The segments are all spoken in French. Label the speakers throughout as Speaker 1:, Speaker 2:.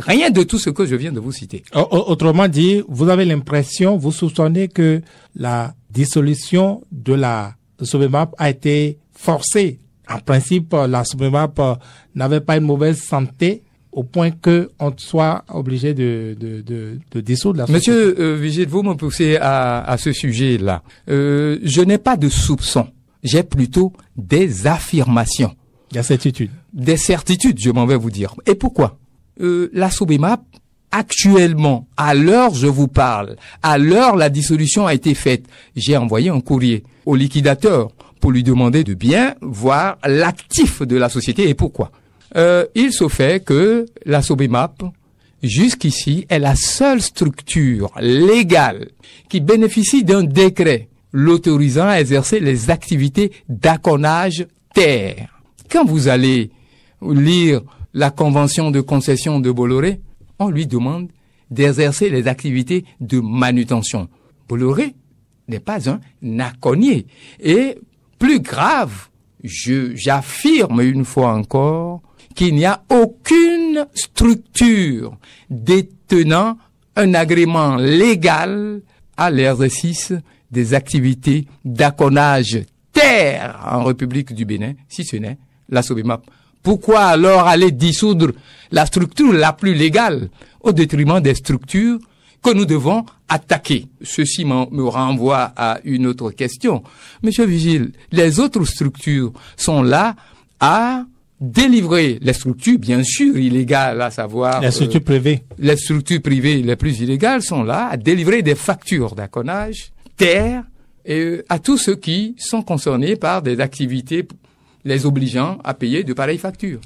Speaker 1: rien de tout ce que je viens de vous citer.
Speaker 2: Autrement dit, vous avez l'impression, vous soupçonnez que la dissolution de la SOBEMAP a été forcée. En principe, la SOBEMAP euh, n'avait pas une mauvaise santé au point qu'on soit obligé de, de, de, dissoudre la
Speaker 1: Monsieur euh, vous me poussez à, à ce sujet-là. Euh, je n'ai pas de soupçons. J'ai plutôt des affirmations. Des certitudes. Des certitudes, je m'en vais vous dire. Et pourquoi euh, la Sobemap, actuellement, à l'heure je vous parle, à l'heure la dissolution a été faite, j'ai envoyé un courrier au liquidateur pour lui demander de bien voir l'actif de la société et pourquoi. Euh, il se fait que la Sobemap, jusqu'ici, est la seule structure légale qui bénéficie d'un décret l'autorisant à exercer les activités d'aconnage terre. Quand vous allez lire la convention de concession de Bolloré, on lui demande d'exercer les activités de manutention. Bolloré n'est pas un naconnier. Et plus grave, je j'affirme une fois encore qu'il n'y a aucune structure détenant un agrément légal à l'exercice des activités d'aconnage terre en République du Bénin, si ce n'est la sobimap. Pourquoi alors aller dissoudre la structure la plus légale au détriment des structures que nous devons attaquer Ceci me renvoie à une autre question. Monsieur Vigil, les autres structures sont là à délivrer les structures, bien sûr, illégales, à savoir... Les structures euh, privées. Les structures privées les plus illégales sont là à délivrer des factures d'aconnage, terre, et euh, à tous ceux qui sont concernés par des activités les obligeant à payer de pareilles factures.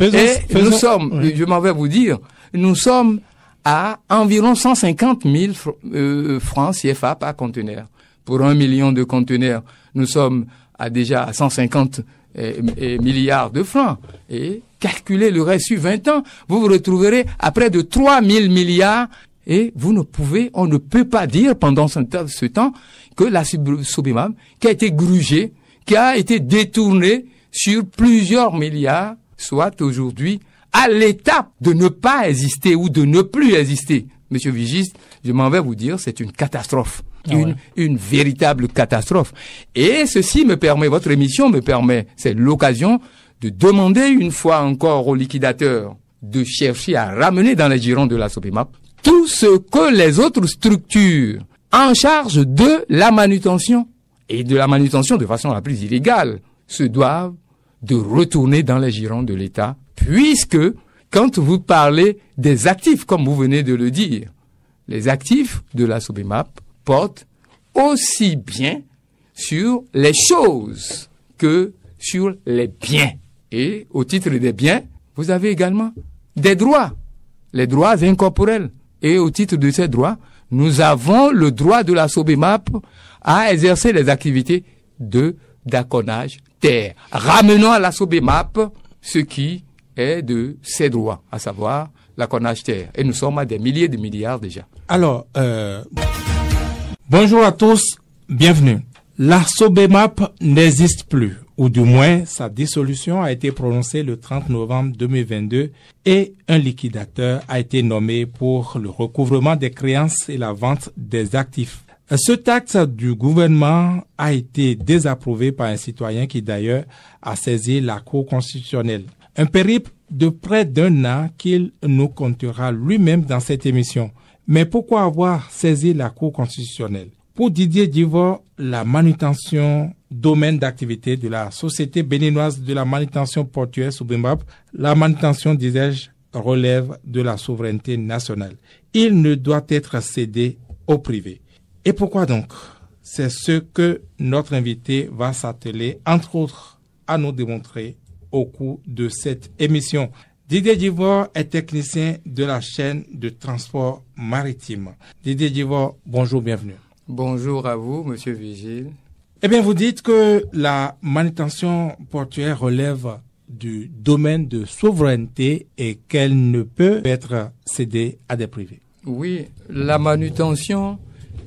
Speaker 1: Et nous sommes, je m'en vais vous dire, nous sommes à environ 150 000 euh, francs CFA par conteneur. Pour un million de conteneurs, nous sommes à déjà à 150 euh, milliards de francs. Et calculez le reste sur 20 ans, vous vous retrouverez à près de 3 000 milliards et vous ne pouvez, on ne peut pas dire pendant ce, temps que la subimam qui a été grugée, qui a été détournée, sur plusieurs milliards soit aujourd'hui à l'étape de ne pas exister ou de ne plus exister. Monsieur Vigiste, je m'en vais vous dire, c'est une catastrophe. Ah une, véritable catastrophe. Et ceci me permet, votre émission me permet, c'est l'occasion de demander une fois encore aux liquidateurs de chercher à ramener dans les girons de la SOPIMAP tout ce que les autres structures en charge de la manutention et de la manutention de façon la plus illégale se doivent de retourner dans les girons de l'État, puisque quand vous parlez des actifs, comme vous venez de le dire, les actifs de la SOBIMAP portent aussi bien sur les choses que sur les biens. Et au titre des biens, vous avez également des droits, les droits incorporels. Et au titre de ces droits, nous avons le droit de la SOBIMAP à exercer les activités de daconnage, Ramenons ramenant à la SOBEMAP ce qui est de ses droits, à savoir la cornage terre. Et nous sommes à des milliers de milliards déjà.
Speaker 2: Alors, euh, bonjour à tous, bienvenue. La SOBEMAP n'existe plus, ou du moins sa dissolution a été prononcée le 30 novembre 2022 et un liquidateur a été nommé pour le recouvrement des créances et la vente des actifs. Euh, ce taxe du gouvernement a été désapprouvé par un citoyen qui d'ailleurs a saisi la Cour constitutionnelle. Un périple de près d'un an qu'il nous contera lui-même dans cette émission. Mais pourquoi avoir saisi la Cour constitutionnelle Pour Didier Divor, la manutention domaine d'activité de la Société béninoise de la manutention portuaire sous la manutention, disais-je, relève de la souveraineté nationale. Il ne doit être cédé au privé. Et pourquoi donc C'est ce que notre invité va s'atteler, entre autres, à nous démontrer au cours de cette émission. Didier Divoire est technicien de la chaîne de transport maritime. Didier Divor, bonjour, bienvenue. Bonjour à vous, monsieur vigile Eh bien, vous dites que la manutention portuaire relève du domaine de souveraineté et qu'elle ne peut être cédée à des privés. Oui, la manutention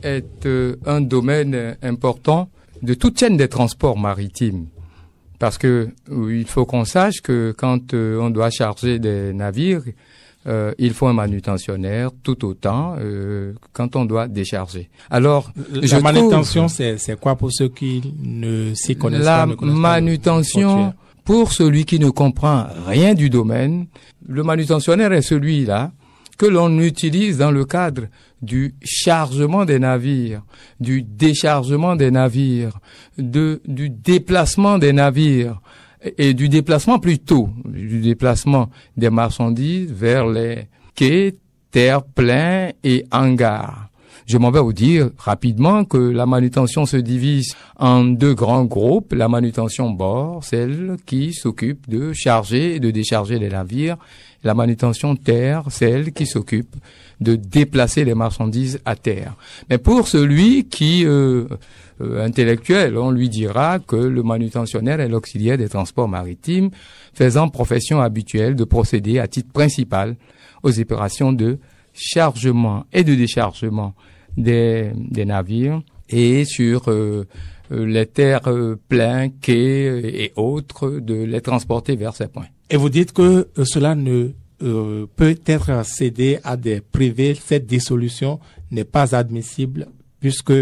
Speaker 2: est euh, un
Speaker 1: domaine important de toute chaîne des transports maritimes. Parce que euh, il faut qu'on sache que quand euh, on doit charger des navires, il faut un manutentionnaire tout autant euh, quand on doit décharger. Alors, la manutention,
Speaker 2: c'est quoi pour ceux qui ne s'y
Speaker 1: connaissent pas La manutention, pour celui qui ne comprend rien du domaine, le manutentionnaire est celui-là que l'on utilise dans le cadre du chargement des navires, du déchargement des navires, de, du déplacement des navires et, du déplacement plutôt, du déplacement des marchandises vers les quais, terres pleins et hangars. Je m'en vais vous dire rapidement que la manutention se divise en deux grands groupes. La manutention bord, celle qui s'occupe de charger et de décharger les navires. La manutention terre, celle qui s'occupe de déplacer les marchandises à terre. Mais pour celui qui euh, euh, intellectuel, on lui dira que le manutentionnaire est l'auxiliaire des transports maritimes, faisant profession habituelle de procéder à titre principal aux opérations de chargement et de déchargement des, navires et sur euh, euh, les terres pleins, quais et autres, de
Speaker 2: les transporter vers ces points. Et vous dites que cela ne euh, peut être cédé à des privés, cette dissolution n'est pas admissible puisque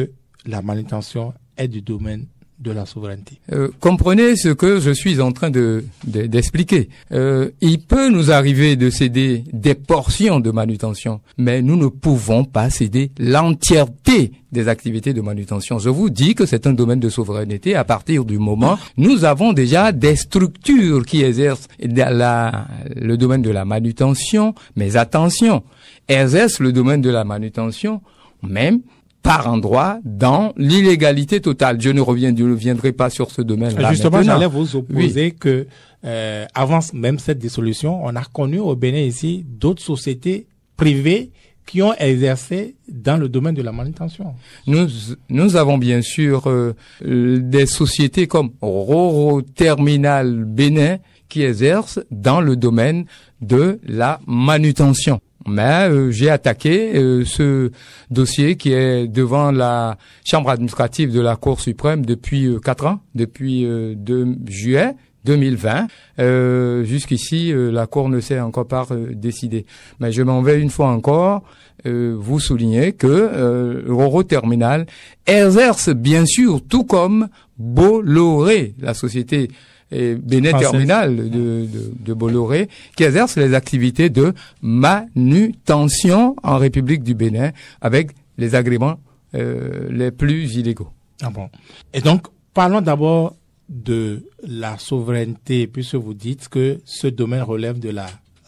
Speaker 2: la malintention est du domaine de la souveraineté.
Speaker 1: Euh, comprenez ce que je suis en train de, d'expliquer. Euh, il peut nous arriver de céder des portions de manutention, mais nous ne pouvons pas céder l'entièreté des activités de manutention. Je vous dis que c'est un domaine de souveraineté à partir du moment où nous avons déjà des structures qui exercent la, le domaine de la manutention, mais attention, exercent le domaine de la manutention même par endroit dans l'illégalité totale. Je ne reviendrai pas sur ce domaine-là. Ah, justement, j'allais vous opposer
Speaker 2: que euh, avant même cette dissolution, on a connu au Bénin ici d'autres sociétés privées qui ont exercé dans le domaine de la manutention. Nous,
Speaker 1: nous avons bien sûr euh, des sociétés comme Roro Terminal Bénin qui exercent dans le domaine de la manutention. Mais euh, j'ai attaqué euh, ce dossier qui est devant la Chambre administrative de la Cour suprême depuis euh, quatre ans, depuis 2 juillet 2020. Jusqu'ici, la Cour ne s'est encore pas décidée. Mais je m'en vais une fois encore vous souligner que euh, terminal exerce bien sûr, tout comme Bolloré, la société et Bénin Terminal de, de, de, Bolloré, qui exerce les activités de manutention en République du Bénin avec les agréments euh, les plus
Speaker 2: illégaux. Ah bon. Et donc, parlons d'abord de la souveraineté, puisque vous dites que ce domaine relève de la,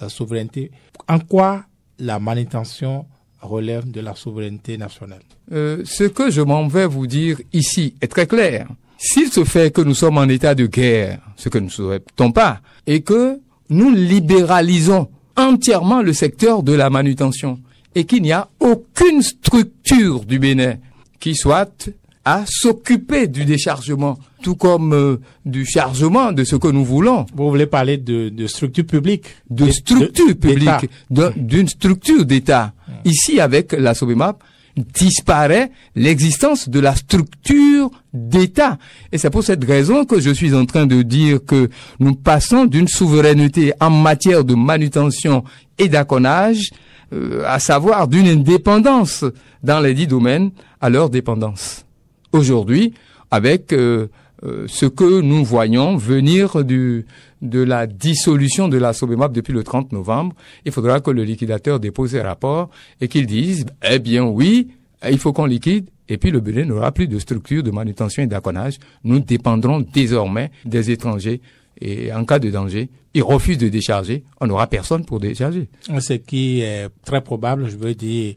Speaker 2: souveraineté. En quoi la manutention relève de la souveraineté nationale
Speaker 1: euh, Ce que je m'en vais vous dire ici est très clair. S'il se fait que nous sommes en état de guerre, ce que nous ne souhaitons pas, et que nous libéralisons entièrement le secteur de la manutention, et qu'il n'y a aucune structure du Bénin qui soit à s'occuper du déchargement, tout comme euh, du chargement de ce que nous voulons. Vous voulez parler de, de structure publique De structure publique, d'une structure d'État. Ici, avec la SOBEMAP, disparaît l'existence de la structure d'État. Et c'est pour cette raison que je suis en train de dire que nous passons d'une souveraineté en matière de manutention et d'aconnage, euh, à savoir d'une indépendance dans les dix domaines, à leur dépendance. Aujourd'hui, avec euh, euh, ce que nous voyons venir du, de la dissolution de la Sobemap depuis le 30 novembre, il faudra que le liquidateur dépose un rapports et qu'il dise, eh bien oui, il faut qu'on liquide et puis le budget n'aura plus de structure de manutention et d'aconnage. Nous dépendrons désormais des étrangers. Et en cas de danger, ils refusent de décharger. On n'aura personne pour décharger.
Speaker 2: Ce qui est très probable, je veux dire,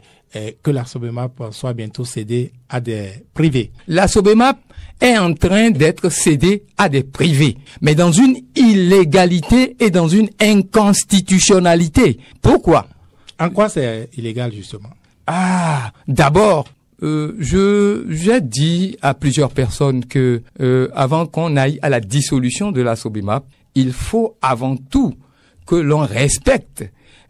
Speaker 2: que la Sobemap soit bientôt cédée à des privés. La Sobemap est en train d'être cédé à des privés, mais dans une
Speaker 1: illégalité et dans une inconstitutionnalité. Pourquoi En quoi
Speaker 2: c'est illégal justement
Speaker 1: Ah, d'abord, euh, je j'ai dit à plusieurs personnes que euh, avant qu'on aille à la dissolution de la Sobimap, il faut avant tout que l'on respecte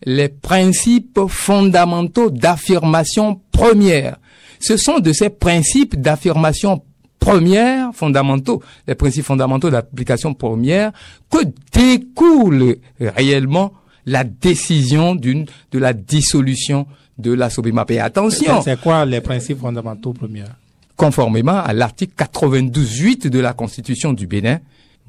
Speaker 1: les principes fondamentaux d'affirmation première. Ce sont de ces principes d'affirmation premières fondamentaux, les principes fondamentaux d'application première que découle réellement la décision d'une de la dissolution de la SOBIMAP. attention. C'est
Speaker 2: quoi les principes fondamentaux premiers
Speaker 1: Conformément à l'article 92.8 de la Constitution du Bénin,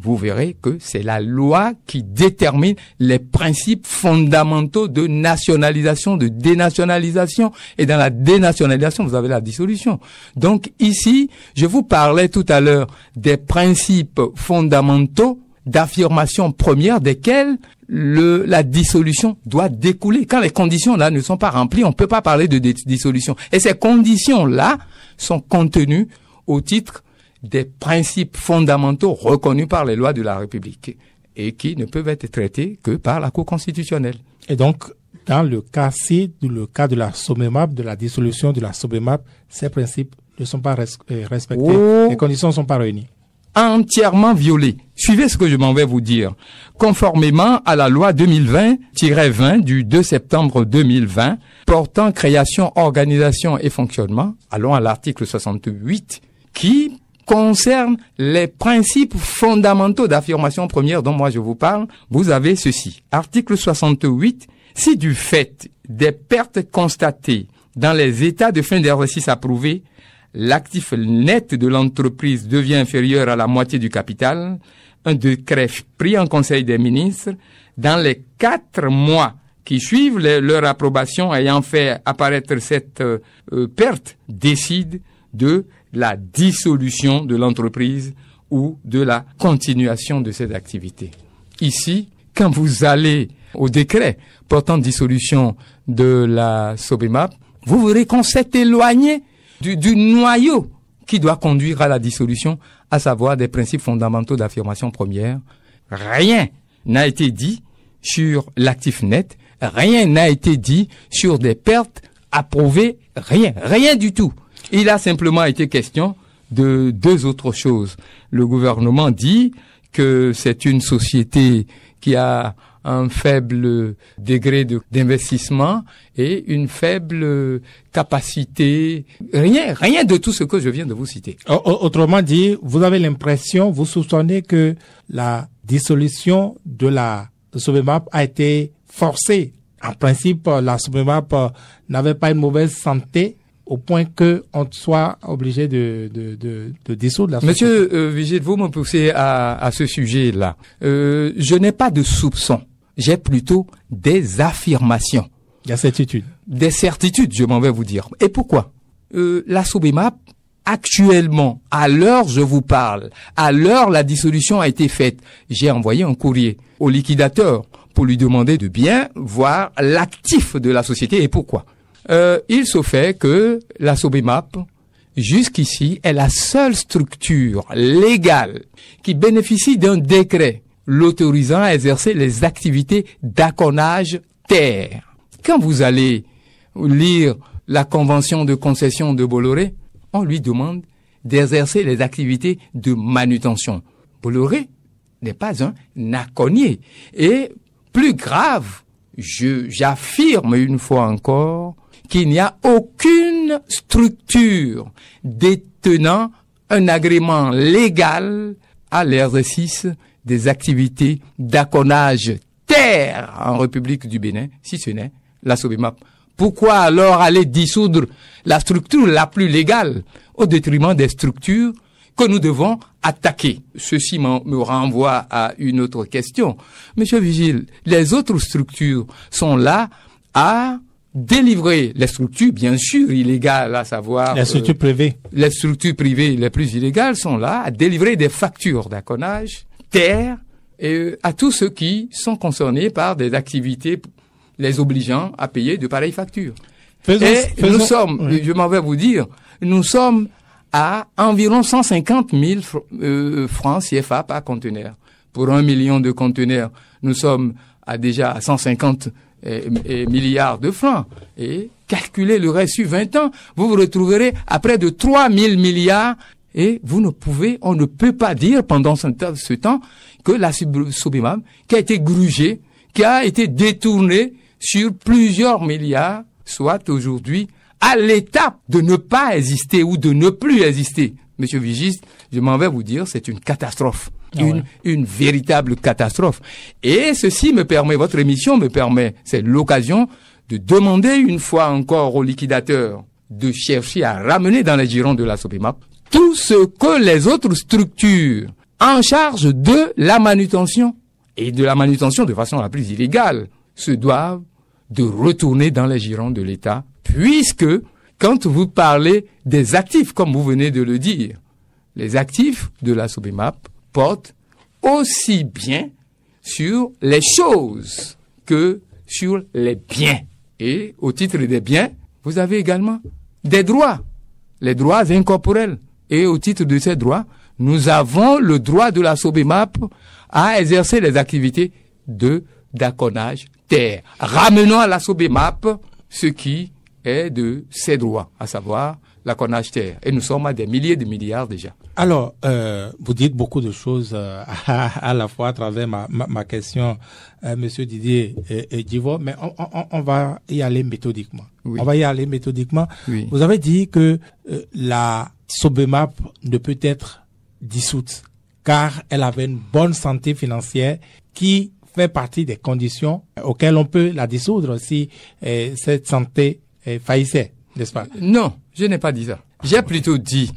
Speaker 1: vous verrez que c'est la loi qui détermine les principes fondamentaux de nationalisation, de dénationalisation. Et dans la dénationalisation, vous avez la dissolution. Donc ici, je vous parlais tout à l'heure des principes fondamentaux d'affirmation première desquels le, la dissolution doit découler. Quand les conditions là ne sont pas remplies, on ne peut pas parler de dissolution. Et ces conditions là sont contenues au titre des principes fondamentaux reconnus par les lois de la République
Speaker 2: et qui ne peuvent être traités que par la Cour constitutionnelle. Et donc, dans le cas-ci, le cas de la SOMEMAP, de la dissolution de la SOMEMAP, ces principes ne sont pas euh, respectés, oh. les conditions ne sont pas réunies.
Speaker 1: Entièrement violées. Suivez ce que je m'en vais vous dire. Conformément à la loi 2020-20 du 2 septembre 2020 portant création, organisation et fonctionnement, allons à l'article 68, qui concerne les principes fondamentaux d'affirmation première dont moi je vous parle, vous avez ceci. Article 68, si du fait des pertes constatées dans les états de fin d'exercice approuvés, l'actif net de l'entreprise devient inférieur à la moitié du capital, un décret pris en Conseil des ministres, dans les quatre mois qui suivent leur approbation ayant fait apparaître cette euh, euh, perte, décide de la dissolution de l'entreprise ou de la continuation de cette activité. Ici, quand vous allez au décret portant dissolution de la SOBEMAP, vous verrez qu'on s'est éloigné du, du noyau qui doit conduire à la dissolution, à savoir des principes fondamentaux d'affirmation première. Rien n'a été dit sur l'actif net, rien n'a été dit sur des pertes approuvées, rien, rien du tout. Il a simplement été question de deux autres choses. Le gouvernement dit que c'est une société qui a un faible degré d'investissement et une faible capacité. Rien, rien de tout ce que je viens de vous citer.
Speaker 2: Autrement dit, vous avez l'impression, vous soupçonnez que la dissolution de la SOBEMAP a été forcée. En principe, la SOBEMAP n'avait pas une mauvaise santé au point que on soit obligé de, de, de, dissoudre la société.
Speaker 1: Monsieur euh, vous me poussez à, à ce sujet-là. Euh, je n'ai pas de soupçons, j'ai plutôt des affirmations. Des certitudes. Des certitudes, je m'en vais vous dire. Et pourquoi euh, La Soubimap, actuellement, à l'heure je vous parle, à l'heure la dissolution a été faite, j'ai envoyé un courrier au liquidateur pour lui demander de bien voir l'actif de la société et pourquoi. Euh, il se fait que la SOBIMAP, jusqu'ici, est la seule structure légale qui bénéficie d'un décret l'autorisant à exercer les activités d'aconnage terre. Quand vous allez lire la convention de concession de Bolloré, on lui demande d'exercer les activités de manutention. Bolloré n'est pas un naconnier. Et plus grave, je, j'affirme une fois encore qu'il n'y a aucune structure détenant un agrément légal à l'exercice des activités d'aconnage
Speaker 2: terre
Speaker 1: en République du Bénin, si ce n'est la Sobimap. Pourquoi alors aller dissoudre la structure la plus légale au détriment des structures que nous devons attaquer Ceci me renvoie à une autre question. Monsieur Vigile, les autres structures sont là à délivrer les structures, bien sûr, illégales, à savoir... Les structures euh, privées. Les structures privées les plus illégales sont là à délivrer des factures d'aconnage, terre, et euh, à tous ceux qui sont concernés par des activités les obligeant à payer de pareilles factures. et nous sommes, je m'en vais vous dire, nous sommes à environ 150 000 euh, francs CFA par conteneur. Pour un million de conteneurs, nous sommes à déjà à 150 000 et, milliards de francs. Et calculez le reste sur 20 ans, vous vous retrouverez à près de 3 milliards et vous ne pouvez, on ne peut pas dire pendant ce temps que la Subimam, qui a été grugée, qui a été détournée sur plusieurs milliards, soit aujourd'hui à l'étape de ne pas exister ou de ne plus exister. Monsieur Vigiste, je m'en vais vous dire, c'est une catastrophe. Ah une, véritable catastrophe. Et ceci me permet, votre émission me permet, c'est l'occasion de demander une fois encore aux liquidateurs de chercher à ramener dans les girons de la SOPIMAP tout ce que les autres structures en charge de la manutention et de la manutention de façon la plus illégale se doivent de retourner dans les girons de l'État, puisque quand vous parlez des actifs, comme vous venez de le dire, les actifs de la Sopimap aussi bien sur les choses que sur les biens. Et au titre des biens, vous avez également des droits, les droits incorporels. Et au titre de ces droits, nous avons le droit de la SOBEMAP à exercer les activités de d'aconnage terre. Ramenons à la SOBEMAP ce qui est de ses droits, à savoir la achetait Et nous sommes à des milliers de
Speaker 2: milliards déjà. Alors, euh, vous dites beaucoup de choses euh, à, la fois à travers ma, ma, question, euh, Monsieur Didier et, Divo, mais on, va y aller méthodiquement. Oui. On va y aller méthodiquement. Vous avez dit que la Sobemap ne peut être dissoute car elle avait une bonne santé financière qui fait partie des conditions auxquelles on peut la dissoudre si cette santé faillissait. Non, je n'ai pas dit ça. J'ai plutôt dit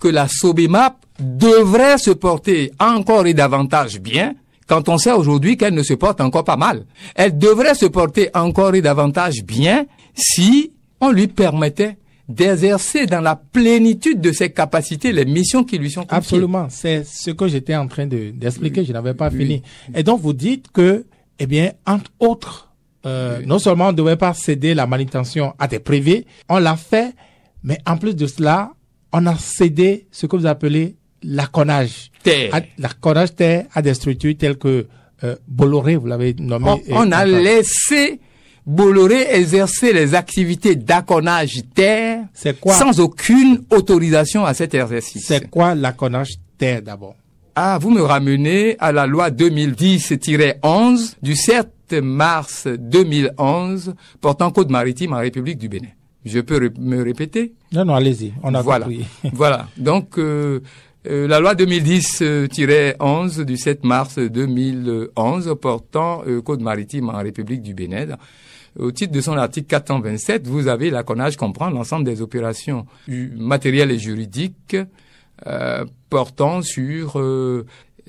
Speaker 1: que la Sobimap devrait se porter encore et davantage bien quand on sait aujourd'hui qu'elle ne se porte encore pas mal. Elle devrait se porter encore et davantage bien si on lui permettait d'exercer dans la plénitude de ses capacités
Speaker 2: les missions qui lui sont confiées. Absolument, c'est ce que j'étais en train d'expliquer, je n'avais pas fini. Et donc vous dites que, eh bien, entre autres, euh, non seulement on ne devait pas céder la manutention à des privés, on l'a fait, mais en plus de cela, on a cédé ce que vous appelez l'aconnage. Terre. L'aconnage terre à des structures telles que euh, Bolloré, vous l'avez nommé. On, a
Speaker 1: laissé Bolloré exercer les activités d'aconnage terre
Speaker 2: C'est quoi sans
Speaker 1: aucune autorisation à cet exercice.
Speaker 2: C'est quoi l'aconnage terre d'abord
Speaker 1: Ah, vous me ramenez à la loi 2010-11 du 7 7 mars 2011 portant code maritime en République du Bénin. Je peux me répéter
Speaker 2: Non, non, allez-y,
Speaker 1: on a voilà. compris. voilà, donc euh, euh la loi 2010-11 euh, du 7 mars 2011 portant euh, code maritime en République du Bénin, au titre de son article 427, vous avez la CONAGE comprend l'ensemble des opérations matérielles et juridiques portant sur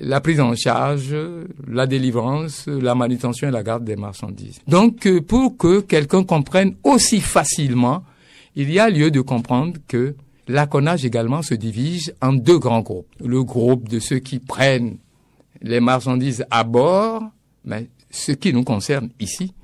Speaker 1: la prise en charge, la délivrance, la manutention et la garde des marchandises. Donc, euh, pour que quelqu'un comprenne aussi facilement, il y a lieu de comprendre que l'aconnage également se divise en deux grands groupes. Le groupe de ceux qui prennent les marchandises à bord, mais ce qui nous concerne ici,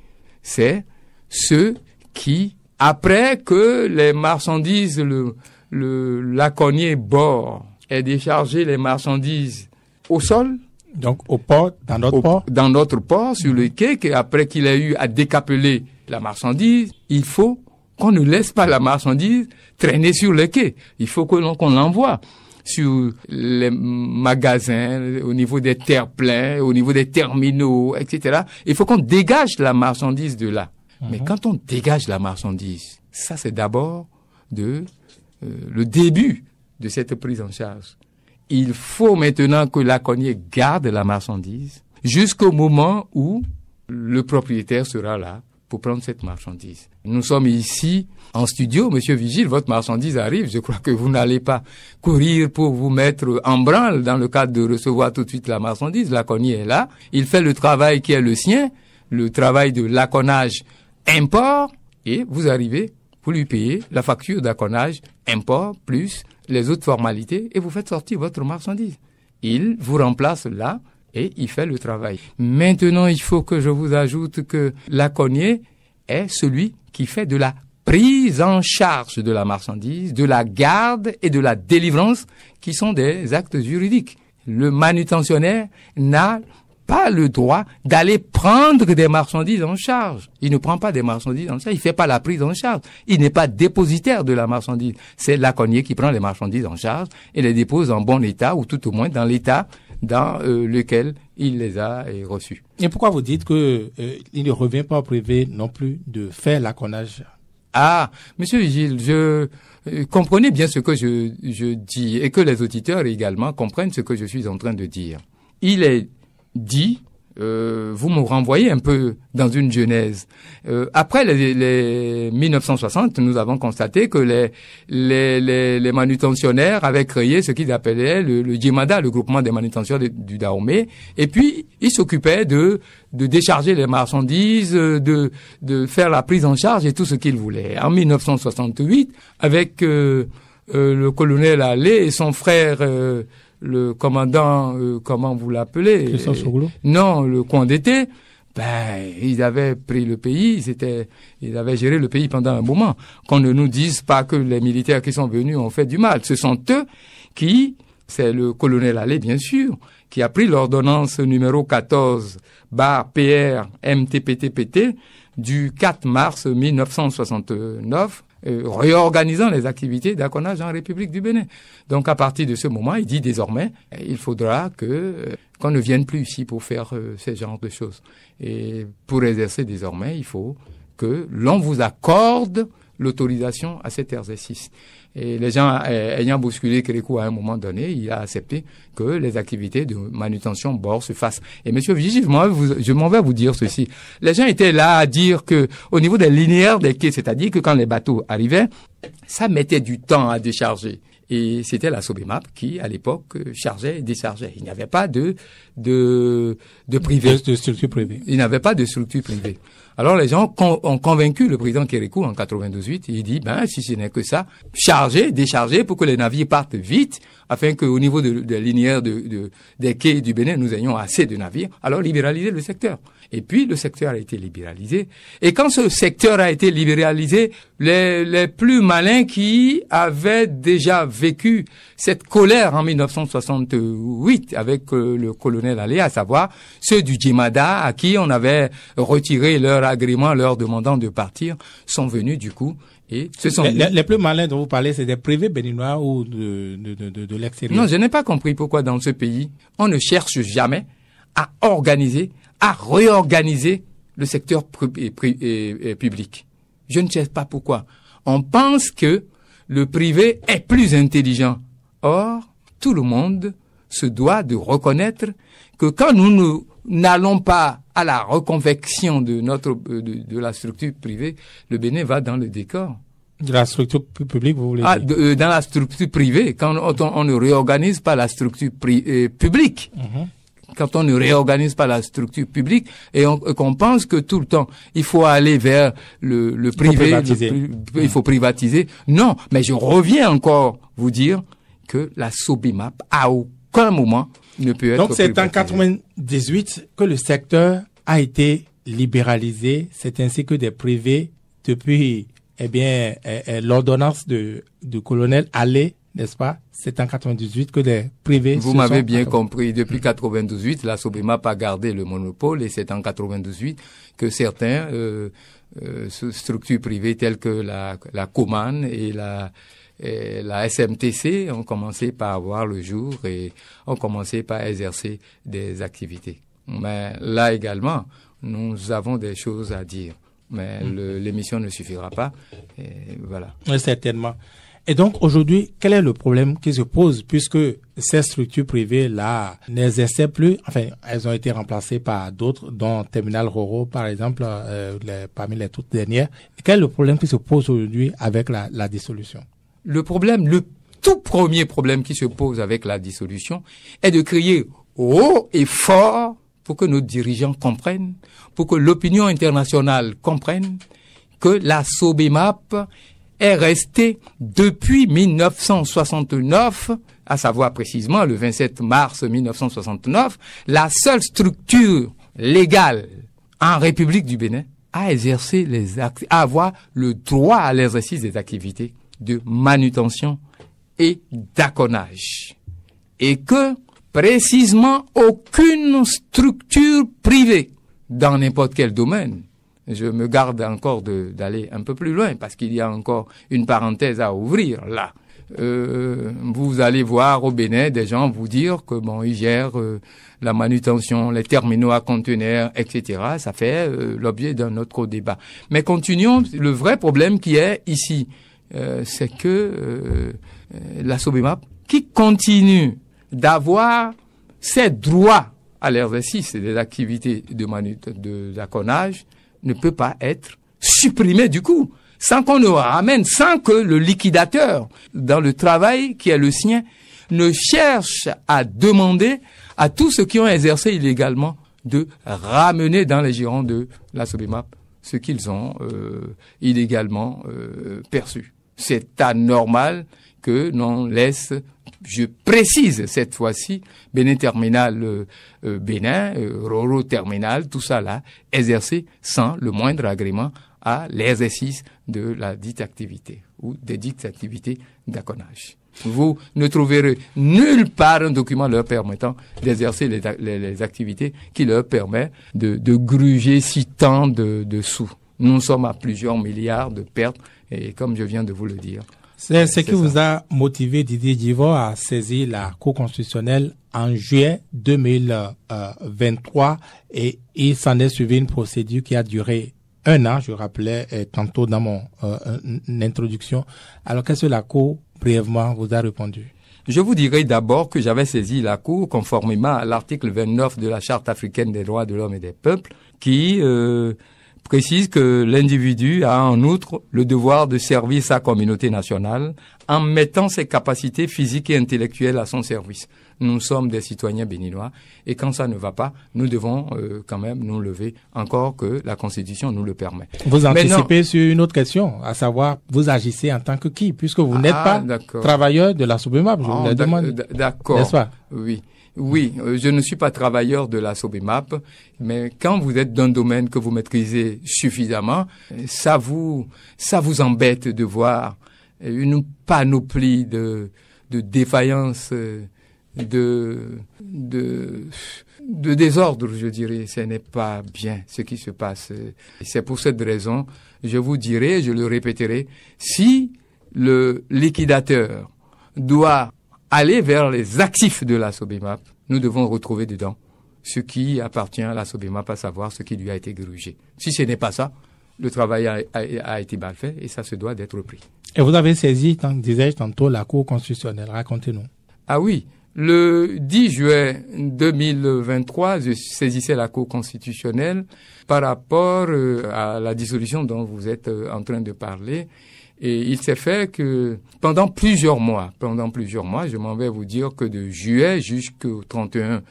Speaker 1: c'est ceux qui, après que les marchandises, le, le, l'aconnier bord ait déchargé les marchandises
Speaker 2: au sol. Donc au port, dans notre
Speaker 1: port Dans notre port, sur le quai, qu'après après qu'il a eu à décapeler la marchandise, il faut qu'on ne laisse pas la marchandise traîner sur le quai. Il faut qu'on l'envoie sur les magasins, au niveau des terres pleins, au niveau des terminaux, etc. Il faut qu'on dégage la marchandise de là. Mhm. Mais quand on dégage la marchandise, ça c'est d'abord de euh, le début de cette prise en charge il faut maintenant que l'aconnier garde la marchandise jusqu'au moment où le propriétaire sera là pour prendre cette marchandise. Nous sommes ici en studio, monsieur Vigile, votre marchandise arrive, je crois que vous n'allez pas courir pour vous mettre en branle dans le cadre de recevoir tout de suite la marchandise, L'aconnier est là, il fait le travail qui est le sien, le travail de l'aconnage import, et vous arrivez vous lui payez la facture d'acconnage, import, plus les autres formalités, et vous faites sortir votre marchandise. Il vous remplace là et il fait le travail. Maintenant, il faut que je vous ajoute que l'acconnier est celui qui fait de la prise en charge de la marchandise, de la garde et de la délivrance, qui sont des actes juridiques. Le manutentionnaire n'a pas le droit d'aller prendre des marchandises en charge. Il ne prend pas des marchandises en charge, il fait pas la prise en charge. Il n'est pas dépositaire de la marchandise. C'est l'aconnier qui prend les marchandises en charge et les dépose en bon état, ou tout au moins dans l'état dans euh, lequel il les a euh, reçues.
Speaker 2: Et pourquoi vous dites que euh, il ne revient pas au privé non plus de faire l'aconnage ah, Monsieur Gilles, je comprenez bien ce que je, je dis et
Speaker 1: que les auditeurs également comprennent ce que je suis en train de dire. Il est dit, euh, vous me renvoyez un peu dans une genèse. Euh, après les, les, 1960, nous avons constaté que les, les, les, les manutentionnaires avaient créé ce qu'ils appelaient le, le le groupement des manutentionnaires du Dahomey, et puis ils s'occupaient de, de décharger les marchandises, de, de faire la prise en charge et tout ce qu'ils voulaient. En 1968, avec euh, euh, le colonel Allais et son frère euh, le commandant, euh, comment vous l'appelez euh, Non, le d'été. Ben, ils avaient pris le pays, c'était, ils avaient géré le pays pendant un moment. Qu'on ne nous dise pas que les militaires qui sont venus ont fait du mal. Ce sont eux qui, c'est le colonel Allais, bien sûr, qui a pris l'ordonnance numéro 14, bar PR MTPTPT, du 4 mars 1969, euh, réorganisant les activités d'Aconage en République du Bénin. Donc à partir de ce moment, il dit désormais, eh, il faudra que euh, qu'on ne vienne plus ici pour faire euh, ce genre de choses. Et pour exercer désormais, il faut que l'on vous accorde l'autorisation à cet exercice. Et les gens euh, ayant bousculé coups à un moment donné, il a accepté que les activités de manutention bord se fassent. Et monsieur Vigil, je m'en vais vous dire ceci. Les gens étaient là à dire que au niveau des linéaires des quais, c'est-à-dire que quand les bateaux arrivaient, ça mettait du temps à décharger. Et c'était la Sobemap qui, à l'époque, euh, chargeait et déchargeait. Il n'y avait pas de, de, de privé. De structure privée. Il n'y avait pas de structure privée. Alors les gens ont convaincu le président Kérékou en 98. Il dit, ben si ce n'est que ça, charger, décharger pour que les navires partent vite, afin qu'au niveau de, linéaire des quais du Bénin, nous ayons assez de navires. Alors libéraliser le secteur. Et puis, le secteur a été libéralisé. Et quand ce secteur a été libéralisé, les, les plus malins qui avaient déjà vécu cette colère en 1968 avec euh, le colonel Allais, à savoir ceux du Djimada à qui on avait retiré leur agrément, leur demandant de partir, sont venus du coup et ce sont les,
Speaker 2: plus malins dont vous parlez, c'est des privés béninois ou de, de, de, de
Speaker 1: l'extérieur. Non, je n'ai pas compris pourquoi dans ce pays, on ne cherche jamais à organiser, à réorganiser le secteur public. Je ne sais pas pourquoi. On pense que le privé est plus intelligent. Or, tout le monde se doit de reconnaître que quand nous n'allons pas à la reconvection de notre de, la structure privée, le Bénin va dans le décor.
Speaker 2: De la structure publique, vous voulez ah,
Speaker 1: dire ah, Dans la structure privée, quand on, ne réorganise pas la structure euh, publique, mm-hmm quand on ne réorganise pas la structure publique et qu'on pense que tout le temps il faut aller vers le, privé, il faut, privatiser. Non, mais je reviens encore vous dire que la
Speaker 2: Sobimap à aucun moment ne peut être. Donc c'est en 98 que le secteur a été libéralisé. C'est ainsi que des privés depuis eh bien eh, eh, l'ordonnance de du colonel Allais n'est-ce pas C'est en 98 que les privés. Vous m'avez bien
Speaker 1: compris. Depuis 98, la Sobema n'a pas gardé le monopole et c'est en 98 que certains euh, euh, structures privées telles que la, la Coman et la la SMTC ont commencé par avoir le jour et ont commencé par exercer des activités. Mais là également, nous avons des choses à dire. Mais l'émission ne suffira pas. Et voilà.
Speaker 2: Oui, certainement. Et donc aujourd'hui, quel est le problème qui se pose puisque ces structures privées-là n'existent plus, enfin, elles ont été remplacées par d'autres, dont Terminal Roro, par exemple, euh, parmi les toutes dernières. Quel est le problème qui se pose aujourd'hui avec la, la dissolution
Speaker 1: Le problème, le tout premier problème qui se pose avec la dissolution est de crier haut et fort pour que nos dirigeants comprennent, pour que l'opinion internationale comprenne que la SOBEMAP est resté depuis 1969, à savoir précisément le 27 mars 1969, la seule structure légale en République du Bénin à exercer les à avoir le droit à l'exercice des activités de manutention et d'aconnage. Et que, précisément, aucune structure privée dans n'importe quel domaine je me garde encore d'aller un peu plus loin parce qu'il y a encore une parenthèse à ouvrir là. Euh, vous allez voir au Bénin des gens vous dire que bon ils gèrent euh, la manutention, les terminaux à conteneurs, etc. Ça fait euh, l'objet d'un autre débat. Mais continuons le vrai problème qui est ici, c'est que la Sobimap qui continue d'avoir ses droits à l'exercice des activités de, manutention, de, de ne peut pas être supprimé du coup, sans qu'on ne ramène, sans que le liquidateur, dans le travail qui est le sien, ne cherche à demander à tous ceux qui ont exercé illégalement de ramener dans les girons de la Sobimap ce qu'ils ont euh, illégalement euh, perçu. C'est anormal que l'on laisse, je précise cette fois-ci, Bénin Terminal euh, euh, Bénin, euh, Roro Terminal, tout ça là, exercer sans le moindre agrément à l'exercice de la dite activité ou des dites activités d'aconnage. Vous ne trouverez nulle part un document leur permettant d'exercer les, activités qui leur permet de, gruger si tant de, de sous. Nous sommes à plusieurs milliards de pertes et comme je viens de vous le dire,
Speaker 2: c'est ce qui vous a motivé, Didier Divo à saisir la Cour constitutionnelle en juillet 2023 euh, et il s'en est suivi une procédure qui a duré un an, je rappelais euh, tantôt dans mon euh, introduction. Alors qu'est-ce que la Cour, brièvement, vous a répondu je vous dirai
Speaker 1: d'abord que j'avais saisi la Cour conformément à l'article 29 de la Charte africaine des droits de l'homme et des peuples qui précise que l'individu a en outre le devoir de servir sa communauté nationale en mettant ses capacités physiques et intellectuelles à son service. Nous sommes des citoyens béninois et quand ça ne va pas, nous devons euh, quand même nous lever encore que la Constitution nous le permet.
Speaker 2: Vous anticipez sur une autre question, à savoir vous agissez en tant que qui, puisque vous n'êtes ah, pas travailleur de la je vous ah, la demande. D'accord.
Speaker 1: Oui. Oui, euh, je ne suis pas travailleur de la SOBIMAP, mais quand vous êtes dans un domaine que vous maîtrisez suffisamment, ça vous, ça vous embête de voir une panoplie de, de défaillances, euh, de, de, de désordre, je dirais. Ce n'est pas bien ce qui se passe. C'est pour cette raison, je vous dirai, je le répéterai, si le liquidateur doit aller vers les actifs de la SOBIMAP, nous devons retrouver dedans ce qui appartient à la SOBIMAP, à savoir ce qui lui a été grugé. Si ce n'est pas ça, le travail a, été mal fait et ça se doit d'être pris.
Speaker 2: Et vous avez saisi, disais-je tantôt, la Cour constitutionnelle. Racontez-nous.
Speaker 1: Ah oui, le 10 juin 2023, je saisissais la Cour constitutionnelle par rapport euh, à la dissolution dont vous êtes euh, en train de parler et il s'est fait que pendant plusieurs mois, pendant plusieurs mois, je m'en vais vous dire que de juillet jusqu'au 31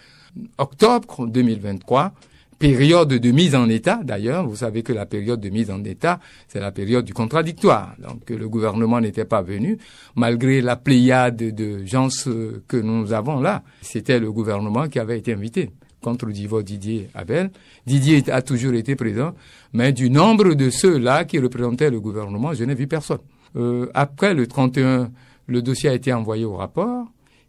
Speaker 1: octobre 2023, période de mise en état d'ailleurs, vous savez que la période de mise en état, c'est la période du contradictoire. Donc le gouvernement n'était pas venu, malgré la pléiade de gens euh, que nous avons là, c'était le gouvernement qui avait été invité contre Divo Didier Abel. Didier a toujours été présent, mais du nombre de ceux-là qui représentaient le gouvernement, je n'ai vu personne. Euh, après le 31, le dossier a été envoyé au rapport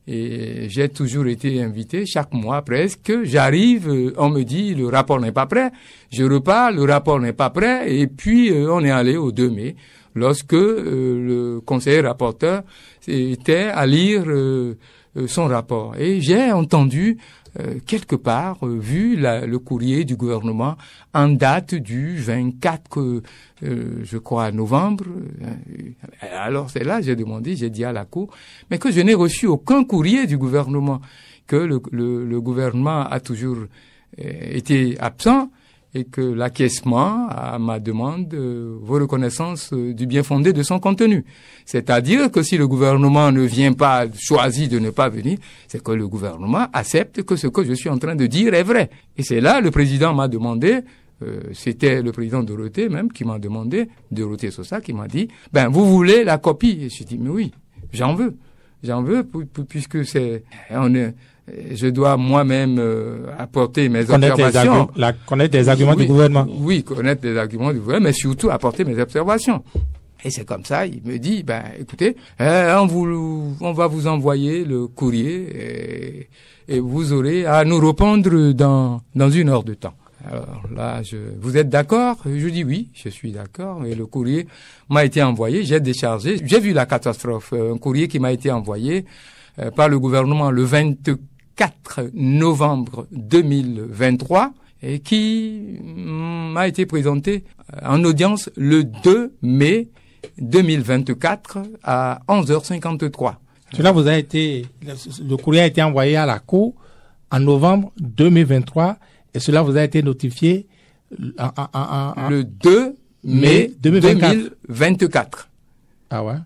Speaker 1: et j'ai toujours été invité chaque mois presque. J'arrive, euh, on me dit le rapport n'est pas prêt. Je repars, le rapport n'est pas prêt et puis euh, on est allé au 2 mai lorsque euh, le conseiller rapporteur était à lire son rapport. Et j'ai entendu euh, quelque part, euh, vu le courrier du gouvernement en date du 24, euh, euh, je crois, novembre. Alors c'est là, j'ai demandé, j'ai dit à la Cour, mais que je n'ai reçu aucun courrier du gouvernement, que le gouvernement a toujours été absent et que l'acquiescement à ma demande euh, vos reconnaissances euh, du bien fondé de son contenu. C'est-à-dire que si le gouvernement ne vient pas, choisit de ne pas venir, c'est que le gouvernement accepte que ce que je suis en train de dire est vrai. Et c'est là, le président m'a demandé, euh, c'était le président Dorothée même qui m'a demandé, Dorothée Sosa qui m'a dit, ben vous voulez la copie Et j'ai dit, mais oui, j'en veux. J'en veux, puisque c'est... On est, je dois moi-même euh, apporter mes observations. connaître les arguments du gouvernement. Oui, connaître les arguments du gouvernement, mais surtout apporter mes observations. Et c'est comme ça, il me dit, ben écoutez, hein, on, vous, on va vous envoyer le courrier et, vous aurez à nous répondre dans, dans une heure de temps. Alors là, je, vous êtes d'accord Je dis oui, je suis d'accord. Et le courrier m'a été envoyé, j'ai déchargé. J'ai vu la catastrophe, euh, un courrier qui m'a été envoyé euh, par le gouvernement le 24 4 novembre 2023 et qui mm, m'a été présenté euh, en audience le 2 mai
Speaker 2: 2024 à 11h53. Cela vous a été, le courrier a été envoyé à la Cour en novembre 2023 et cela vous a été notifié euh, en, le 2 mai, 2024.
Speaker 1: Ah ouais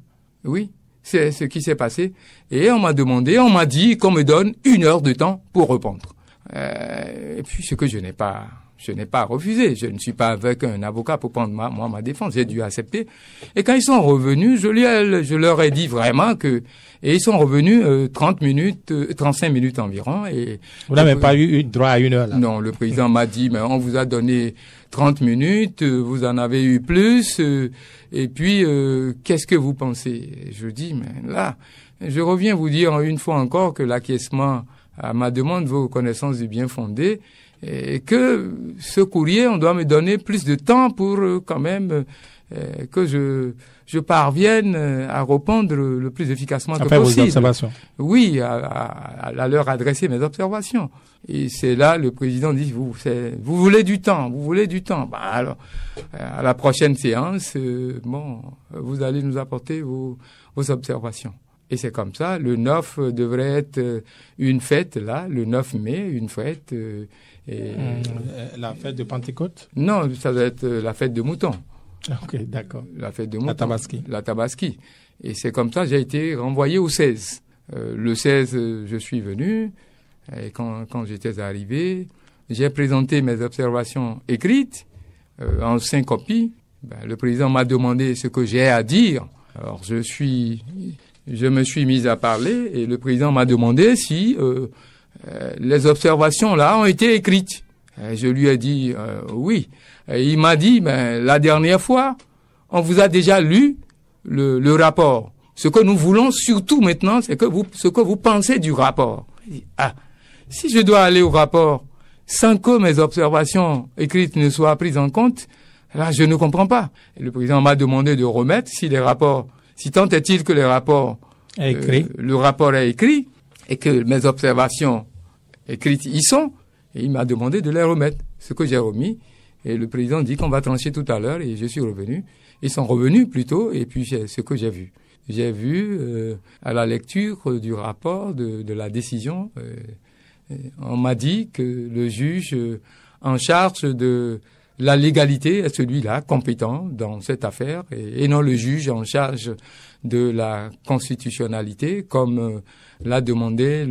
Speaker 1: Oui. C'est ce qui s'est passé. Et on m'a demandé, on m'a dit qu'on me donne une heure de temps pour répondre. Euh, et puis ce que je n'ai pas, je n'ai pas refusé. Je ne suis pas avec un avocat pour prendre ma, moi ma défense. J'ai dû accepter. Et quand ils sont revenus, je, je leur ai dit vraiment que, et ils sont revenus 30 euh, minutes, 35 euh, minutes environ. Et vous n'avez pas eu droit à une heure. Non, le président m'a dit, mais on vous a donné 30 minutes, euh, vous en avez eu plus, euh, et puis euh, qu'est-ce que vous pensez Je dis, mais là, je reviens vous dire une fois encore que l'acquiescement à ma demande vos connaissances du bien fondé, et que ce courrier, on doit me donner plus de temps pour quand même euh, que je, je parvienne euh, à répondre le plus efficacement à que possible. Vos observations. Oui, à, leur adresser mes observations. Et c'est là le président dit vous vous voulez du temps, vous voulez du temps. Bah alors euh, à la prochaine séance, bon, vous allez nous apporter vos, vos observations. Et c'est comme ça. Le 9 devrait être une fête là, le 9 mai, une fête. et,
Speaker 2: la fête de Pentecôte
Speaker 1: Non, ça doit être la fête de Mouton.
Speaker 2: Ok, d'accord.
Speaker 1: La fête de La Tabaski. La Tabaski. Et c'est comme ça, j'ai été renvoyé au 16. Euh, le 16, je suis venu. Et quand, quand j'étais arrivé, j'ai présenté mes observations écrites euh, en cinq copies. Ben, le président m'a demandé ce que j'ai à dire. Alors je suis, je me suis mis à parler et le président m'a demandé si euh, les observations là ont été écrites. Euh, je lui ai dit euh, oui. il m'a dit, mais ben, la dernière fois, on vous a déjà lu le, rapport. Ce que nous voulons surtout maintenant, c'est que vous, ce que vous pensez du rapport. ah, si je dois aller au rapport sans que mes observations écrites ne soient prises en compte, là, je ne comprends pas. le président m'a demandé de remettre si les rapports, si tant est-il que les rapports, euh, le rapport est écrit et que mes observations écrites y sont, il m'a demandé de les remettre, ce que j'ai remis. Et le président dit qu'on va trancher tout à l'heure et je suis revenu. Ils sont revenus plutôt et puis c'est ce que j'ai vu. J'ai vu euh, à la lecture du rapport de, la décision, euh, euh, on m'a dit que le juge en charge de la légalité est celui-là compétent dans cette affaire et, non le juge en charge de la constitutionnalité comme euh, l'a demandé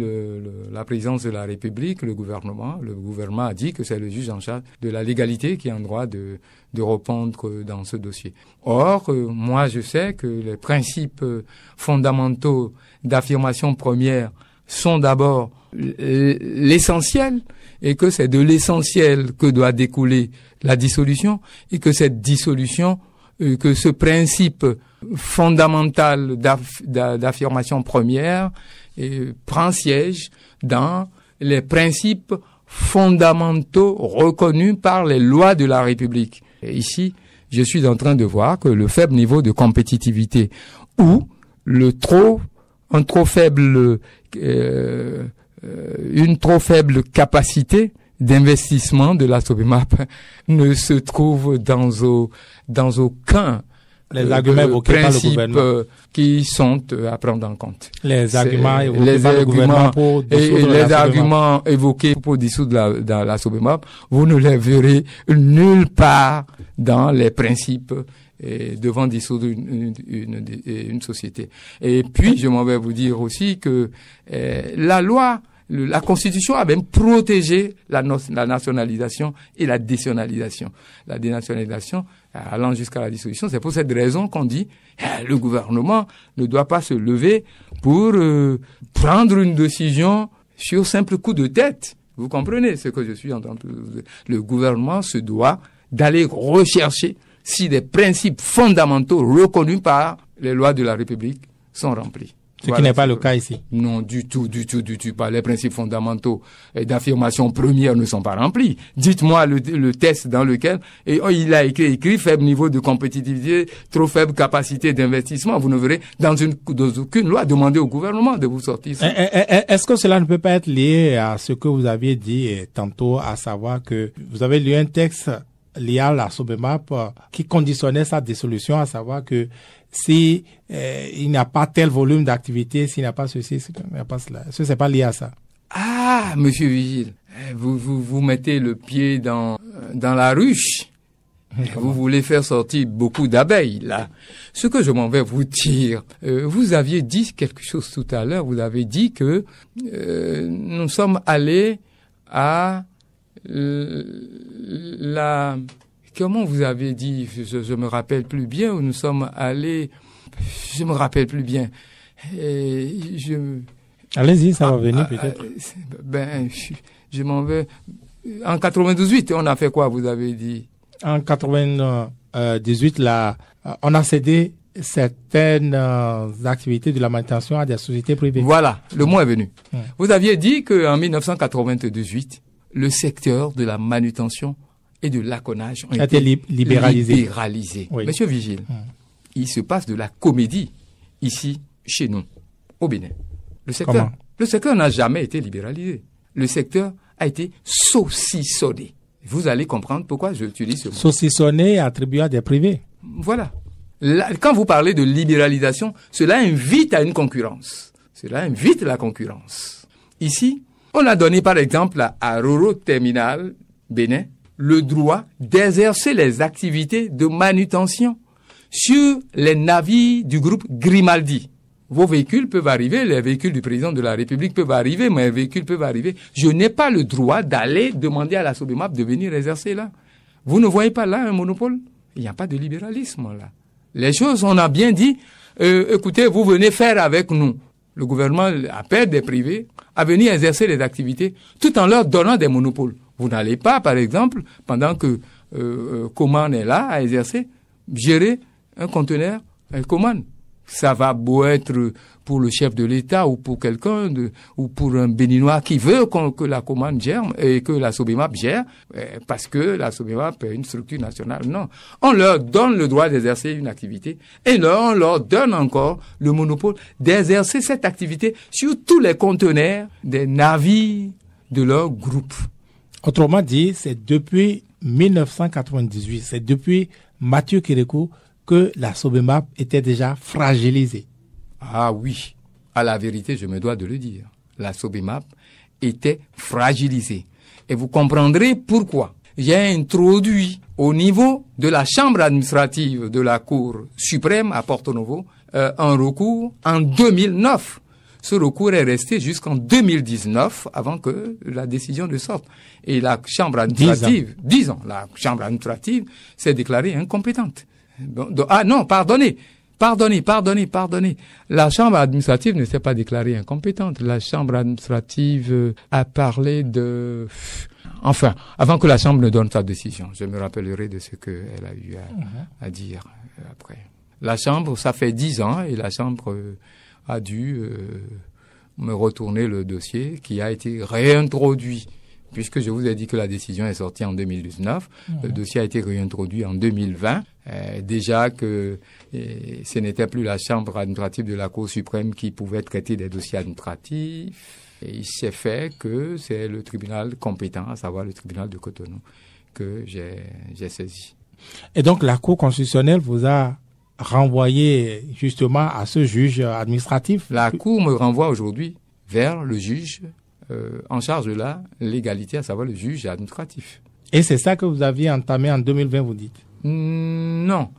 Speaker 1: la présidence de la République, le gouvernement. Le gouvernement a dit que c'est le juge en charge de la légalité qui a le droit de, de répondre dans ce dossier. Or, euh, moi je sais que les principes euh, fondamentaux d'affirmation première sont d'abord l'essentiel et que c'est de l'essentiel que doit découler la dissolution et que cette dissolution, euh, que ce principe fondamental d'affirmation première euh, prend siège dans les principes fondamentaux reconnus par les lois de la République. Et ici, je suis en train de voir que le faible niveau de compétitivité ou le trop, un trop faible euh, une trop faible capacité d'investissement de la SOBIMAP ne se trouve dans, au, dans aucun les euh, arguments euh, qui sont euh, à prendre en compte. Les arguments évoqués les pour et, les arguments évoqués pour dissoudre la, dans vous ne les verrez nulle part dans les principes devant dissoudre une, une, société. Et puis, je m'en vais vous dire aussi que la loi la Constitution a même protégé la, nationalisation et la dénationalisation. La dénationalisation euh, allant jusqu'à la dissolution, c'est pour cette raison qu'on dit eh, le gouvernement ne doit pas se lever pour euh, prendre une décision sur simple coup de tête. Vous comprenez ce que je suis en train de dire. Le gouvernement se doit d'aller rechercher si des principes fondamentaux reconnus par les lois de la République sont remplis.
Speaker 2: Ce qui n'est pas le cas ici. Non, du tout, du tout,
Speaker 1: du tout pas. Les principes fondamentaux d'affirmation première ne sont pas remplis. Dites-moi le, le, test dans lequel et oh, il a écrit, écrit faible niveau de compétitivité, trop faible capacité d'investissement. Vous ne verrez dans, une, aucune loi demander au gouvernement de vous sortir. Eh, eh, eh,
Speaker 2: est-ce que cela ne peut pas être lié à ce que vous aviez dit tantôt, à savoir que vous avez lu un texte lié à la Sobemap euh, qui conditionnait sa dissolution, à savoir que si euh, il n'y a pas tel volume d'activité, s'il n'y a pas ceci, s'il n'y pas cela. Ce n'est pas lié à ça.
Speaker 1: Ah, monsieur Vigile, eh, vous, vous, vous mettez le pied dans, dans la ruche. Vous voulez faire sortir beaucoup d'abeilles, là. Ce que je m'en vais vous dire, euh, vous aviez dit quelque chose tout à l'heure, vous avez dit que euh, nous sommes allés à la comment vous avez dit, je, je me rappelle plus bien, où nous sommes allés, je me rappelle plus bien. Et je...
Speaker 2: Allez-y, ça va ah, venir ah, peut-être.
Speaker 1: Euh, ben, je, m'en vais. En 98, on a fait quoi, vous avez dit
Speaker 2: En 98, là, euh, on a cédé certaines euh, activités de la manutention à des sociétés privées. Voilà, le mot est
Speaker 1: venu. Vous aviez dit qu'en 1998, le secteur de la manutention et de l'aconnage ont été libéralisé. libéralisés. Monsieur Vigile, hum. il se passe de la comédie ici, chez nous, au Bénin. Le secteur, le secteur n'a jamais été libéralisé. Le secteur a été saucissonné. Vous allez comprendre pourquoi je j'utilise ce mot.
Speaker 2: Saucissonné attribué à des privés.
Speaker 1: Voilà. quand vous parlez de libéralisation, cela invite à une concurrence. Cela invite la concurrence. Ici, on a donné par exemple à Roro Terminal Bénin le droit d'exercer les activités de manutention sur les navires du groupe Grimaldi. Vos véhicules peuvent arriver, les véhicules du président de la République peuvent arriver, mes véhicules peuvent arriver. Je n'ai pas le droit d'aller demander à la Sobemap de venir exercer là. Vous ne voyez pas là un monopole Il n'y a pas de libéralisme là. Les choses, on a bien dit, euh, écoutez, vous venez faire avec nous. Le gouvernement appelle des privés à venir exercer les activités tout en leur donnant des monopoles. Vous n'allez pas, par exemple, pendant que euh, euh est là à exercer, gérer un conteneur Commande, Ça va beau être pour le chef de l'État ou pour quelqu'un ou pour un Béninois qui veut que la commande gère et que la Sobimap gère eh, parce que la Sobimap est une structure nationale. Non. On leur donne le droit d'exercer une activité et là, on leur donne encore le monopole d'exercer cette activité sur tous les conteneurs
Speaker 2: des navires de leur groupe. Autrement dit, c'est depuis 1998, c'est depuis Mathieu Kérékou que la Sobemap était déjà fragilisée.
Speaker 1: Ah oui, à la vérité, je me dois de le dire. La Sobemap était fragilisée. Et vous comprendrez pourquoi. J'ai introduit au niveau de la chambre administrative de la Cour suprême à Porto Novo euh, un recours en 2009 ce recours est resté jusqu'en 2019 avant que la décision ne sorte. Et la chambre administrative, dix ans. la chambre administrative s'est déclarée incompétente. ah non, pardonnez. Pardonnez, pardonnez, pardonnez. La chambre administrative ne s'est pas déclarée incompétente. La chambre administrative euh, a parlé de... Enfin, avant que la chambre ne donne sa décision, je me rappellerai de ce qu'elle a eu à, uh-huh. à, dire euh, après. La chambre, ça fait dix ans et la chambre euh, a dû euh, me retourner le dossier qui a été réintroduit. Puisque je vous ai dit que la décision est sortie en 2019, le dossier a été réintroduit en 2020. Euh, déjà que euh, ce n'était plus la chambre administrative de la Cour suprême qui pouvait traiter des dossiers administratifs. Et il s'est fait que c'est le tribunal compétent, à savoir le tribunal de Cotonou, que j'ai saisi.
Speaker 2: Et donc la Cour constitutionnelle vous a renvoyé justement à ce juge administratif
Speaker 1: La Cour me renvoie aujourd'hui vers le juge euh, en charge de la légalité, à savoir le juge administratif.
Speaker 2: Et c'est ça que vous aviez entamé en 2020, vous dites Non.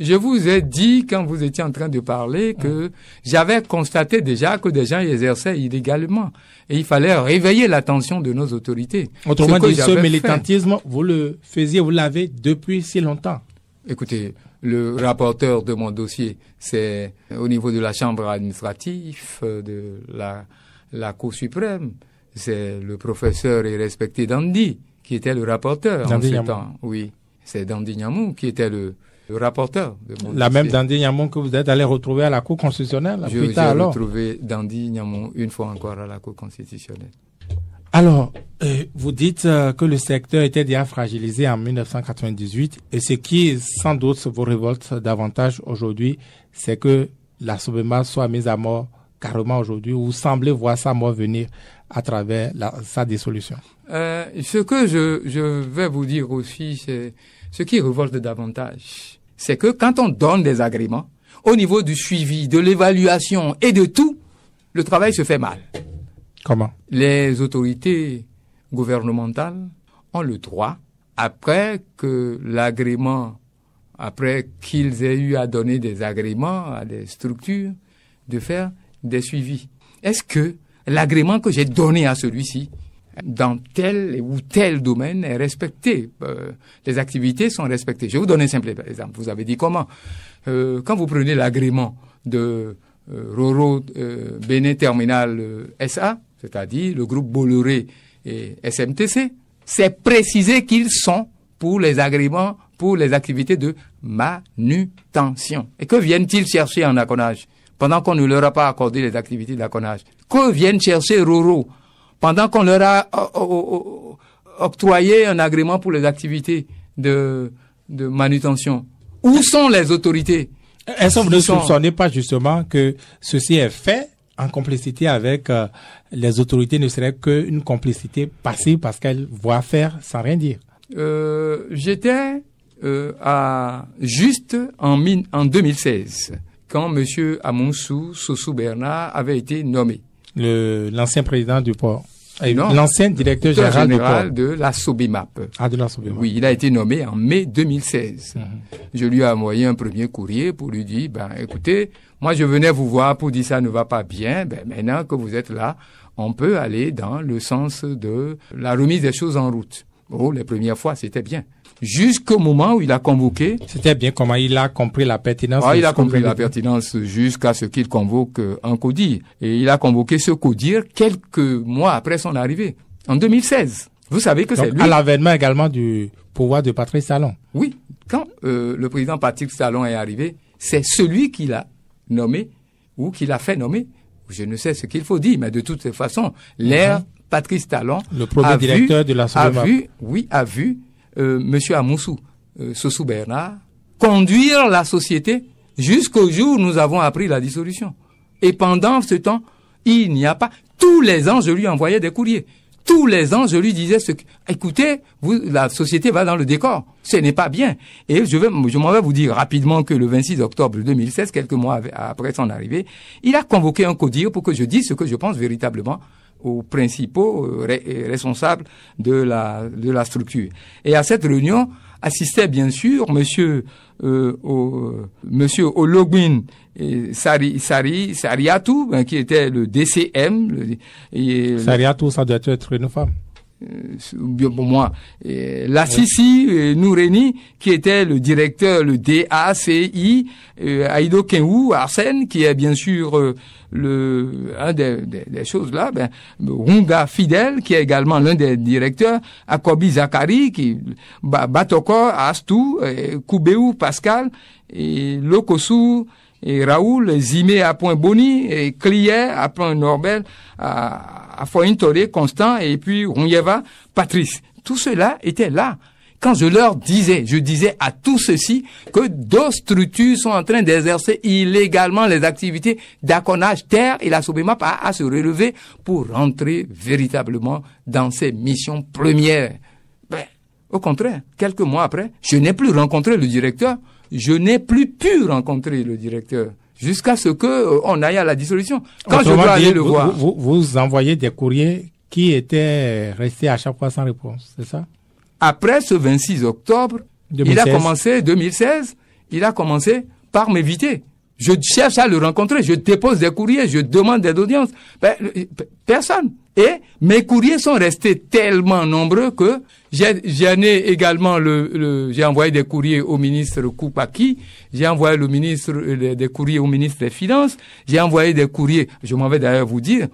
Speaker 1: Je vous ai dit, quand vous étiez en train de parler, ah. que j'avais constaté déjà que des gens exerçaient illégalement. Et il fallait réveiller l'attention de nos autorités. Autrement dit, ce militantisme, vous le
Speaker 2: faisiez, vous l'avez depuis si longtemps.
Speaker 1: Écoutez, le rapporteur de mon dossier, c'est euh, au niveau de la Chambre administrative, euh, de la, la Cour suprême, c'est le professeur et respecté Dandy qui était le rapporteur en temps. Oui, c'est Dandy Nyamou qui était le, le rapporteur de mon La même
Speaker 2: Dandy Nyamou que vous êtes allé retrouver à la Cour constitutionnelle Je, plus tard, alors.
Speaker 1: retrouvé Dandy Nyamou une fois encore à la Cour constitutionnelle.
Speaker 2: Alors, euh, vous dites euh, que le secteur était déjà fragilisé en 1998 et ce qui sans doute vous révolte davantage aujourd'hui, c'est que la Sobema soit mise à mort carrément aujourd'hui Vous semblez voir sa mort venir à travers la, sa dissolution.
Speaker 1: Euh, ce que je, vais vous dire aussi, c'est ce qui révolte davantage, c'est que quand on donne des agréments, au niveau du suivi, de l'évaluation et de tout, le travail se fait mal. Les autorités gouvernementales ont le droit, après que l'agrément, après qu'ils aient eu à donner des agréments à des structures, de faire des suivis. Est-ce que l'agrément que j'ai donné à celui-ci, dans tel ou tel domaine est respecté. Euh, les activités sont respectées. Je vais vous donner un simple exemple. Vous avez dit comment euh, Quand vous prenez l'agrément de euh, Roro Bénin Terminal SA, c'est-à-dire le groupe Bolloré et SMTC, c'est précisé qu'ils sont pour les agréments, pour les activités de manutention. Et que viennent-ils chercher en acconnage pendant qu'on ne leur a pas accordé les activités d'acconnage Que viennent chercher Roro pendant qu'on leur a euh, euh, euh, octroyé un agrément pour les activités de, de manutention
Speaker 2: Où sont les autorités Est-ce que vous ne soupçonnez pas justement que ceci est fait en complicité avec euh, les autorités ne serait qu'une complicité passive parce qu'elle voit faire sans rien dire euh,
Speaker 1: J'étais euh, à juste en, mine, en 2016 quand M. Amonsou Soussou Bernard avait été nommé. L'ancien président
Speaker 2: du port. L'ancien directeur général,
Speaker 1: de la Sobimap. Ah, de la Sobimap. Oui, il a été nommé en mai 2016 je lui ai envoyé un premier courrier pour lui dire, ben écoutez, moi je venais vous voir pour dire ça ne va pas bien, ben maintenant que vous êtes là, on peut aller dans le sens de la remise des choses en route. Oh, les premières fois, c'était bien.
Speaker 2: Jusqu'au moment où il a convoqué. C'était bien comment il a compris la pertinence. Ah, il a compris la
Speaker 1: pertinence jusqu'à ce qu'il convoque un codir. Et il a convoqué ce codir quelques mois après son arrivée, en 2016. Vous savez que c'est lui. À
Speaker 2: l'avènement également du pouvoir de Patrice Salon. Oui,
Speaker 1: quand euh, le président Patrick Talon est arrivé, c'est celui qui l'a nommé ou qu'il a fait nommer. Je ne sais ce qu'il faut dire, mais de toute façon, l'ère mhm. Patrick Talon, le premier directeur de la a vu, oui, a vu euh, Monsieur Amoussou, euh, Bernard, conduire la société jusqu'au jour où nous avons appris la dissolution. Et pendant ce temps, il n'y a pas tous les ans, je lui envoyais des courriers tous les ans, je lui disais, ce, écoutez, vous, la société va dans le décor. Ce n'est pas bien. Et je, vais, je m'en vais vous dire rapidement que le 26 octobre 2016, quelques mois après son arrivée, il a convoqué un CODIR pour que je dise ce que je pense véritablement aux principaux euh, responsables de la, de la structure. Et à cette réunion, assistait bien sûr Monsieur euh, au, Monsieur Sari, Sari, Sariatou, hein, qui était le DCM. Le,
Speaker 2: Sariatou, ça doit être une femme. Euh, pour moi, euh, la Sissi
Speaker 1: euh, qui était le directeur, le DACI, Aido Kenwu, Arsène, qui est bien sûr le, un des, choses là, ben, Runga Fidel, qui est également l'un des directeurs, Akobi Zakari, qui, Batoko, Astou, Koubeou, Pascal, et Lokosu, et Raoul, Zimé à point Boni, et Clier à point Norbel, à, à toré Constant, et puis va, Patrice. Tout cela était là. Quand je leur disais, je disais à tous ceux-ci que d'autres structures sont en train d'exercer illégalement les activités d'aconnage terre et la SOBEMAP a à se relever pour rentrer véritablement dans ses missions premières. Ben, au contraire, quelques mois après, je n'ai plus rencontré le directeur je n'ai plus pu rencontrer le directeur jusqu'à ce que euh, on aille à la dissolution. Quand je dois aller le voir.
Speaker 2: Vous, envoyez des courriers qui étaient restés à chaque fois sans réponse, c'est ça Après ce 26
Speaker 1: octobre, il a commencé 2016, il a commencé par m'éviter. Je cherche à le rencontrer, je dépose des courriers, je demande des audiences. Ben, personne. Et mes courriers sont restés tellement nombreux que j'ai également le, j'ai envoyé des courriers au ministre Koupaki, j'ai envoyé le ministre euh, des, courriers au ministre des Finances, j'ai envoyé des courriers. Je m'en vais d'ailleurs vous dire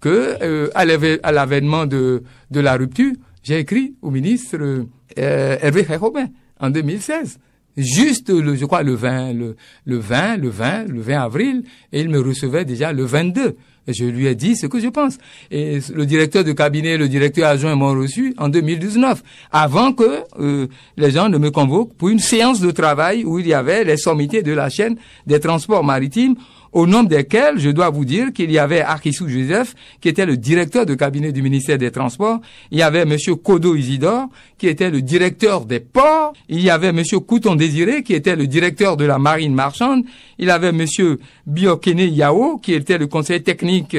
Speaker 1: que euh, à l'avènement de, de la rupture, j'ai écrit au ministre euh, Hervé Jacobin en 2016 juste le, je crois le 20, le, le 20, le 20, le 20 avril, et il me recevait déjà le 22. je lui ai dit ce que je pense. Et le directeur de cabinet, le directeur adjoint m'ont reçu en 2019, avant que euh, les gens ne me convoquent pour une séance de travail où il y avait les sommités de la chaîne des transports maritimes au nom desquels je dois vous dire qu'il y avait Arkissou Joseph, qui était le directeur de cabinet du ministère des Transports, il y avait Monsieur Kodo Isidore, qui était le directeur des ports, il y avait Monsieur Couton Désiré, qui était le directeur de la marine marchande, il y avait Monsieur Biokene Yao, qui était le conseiller technique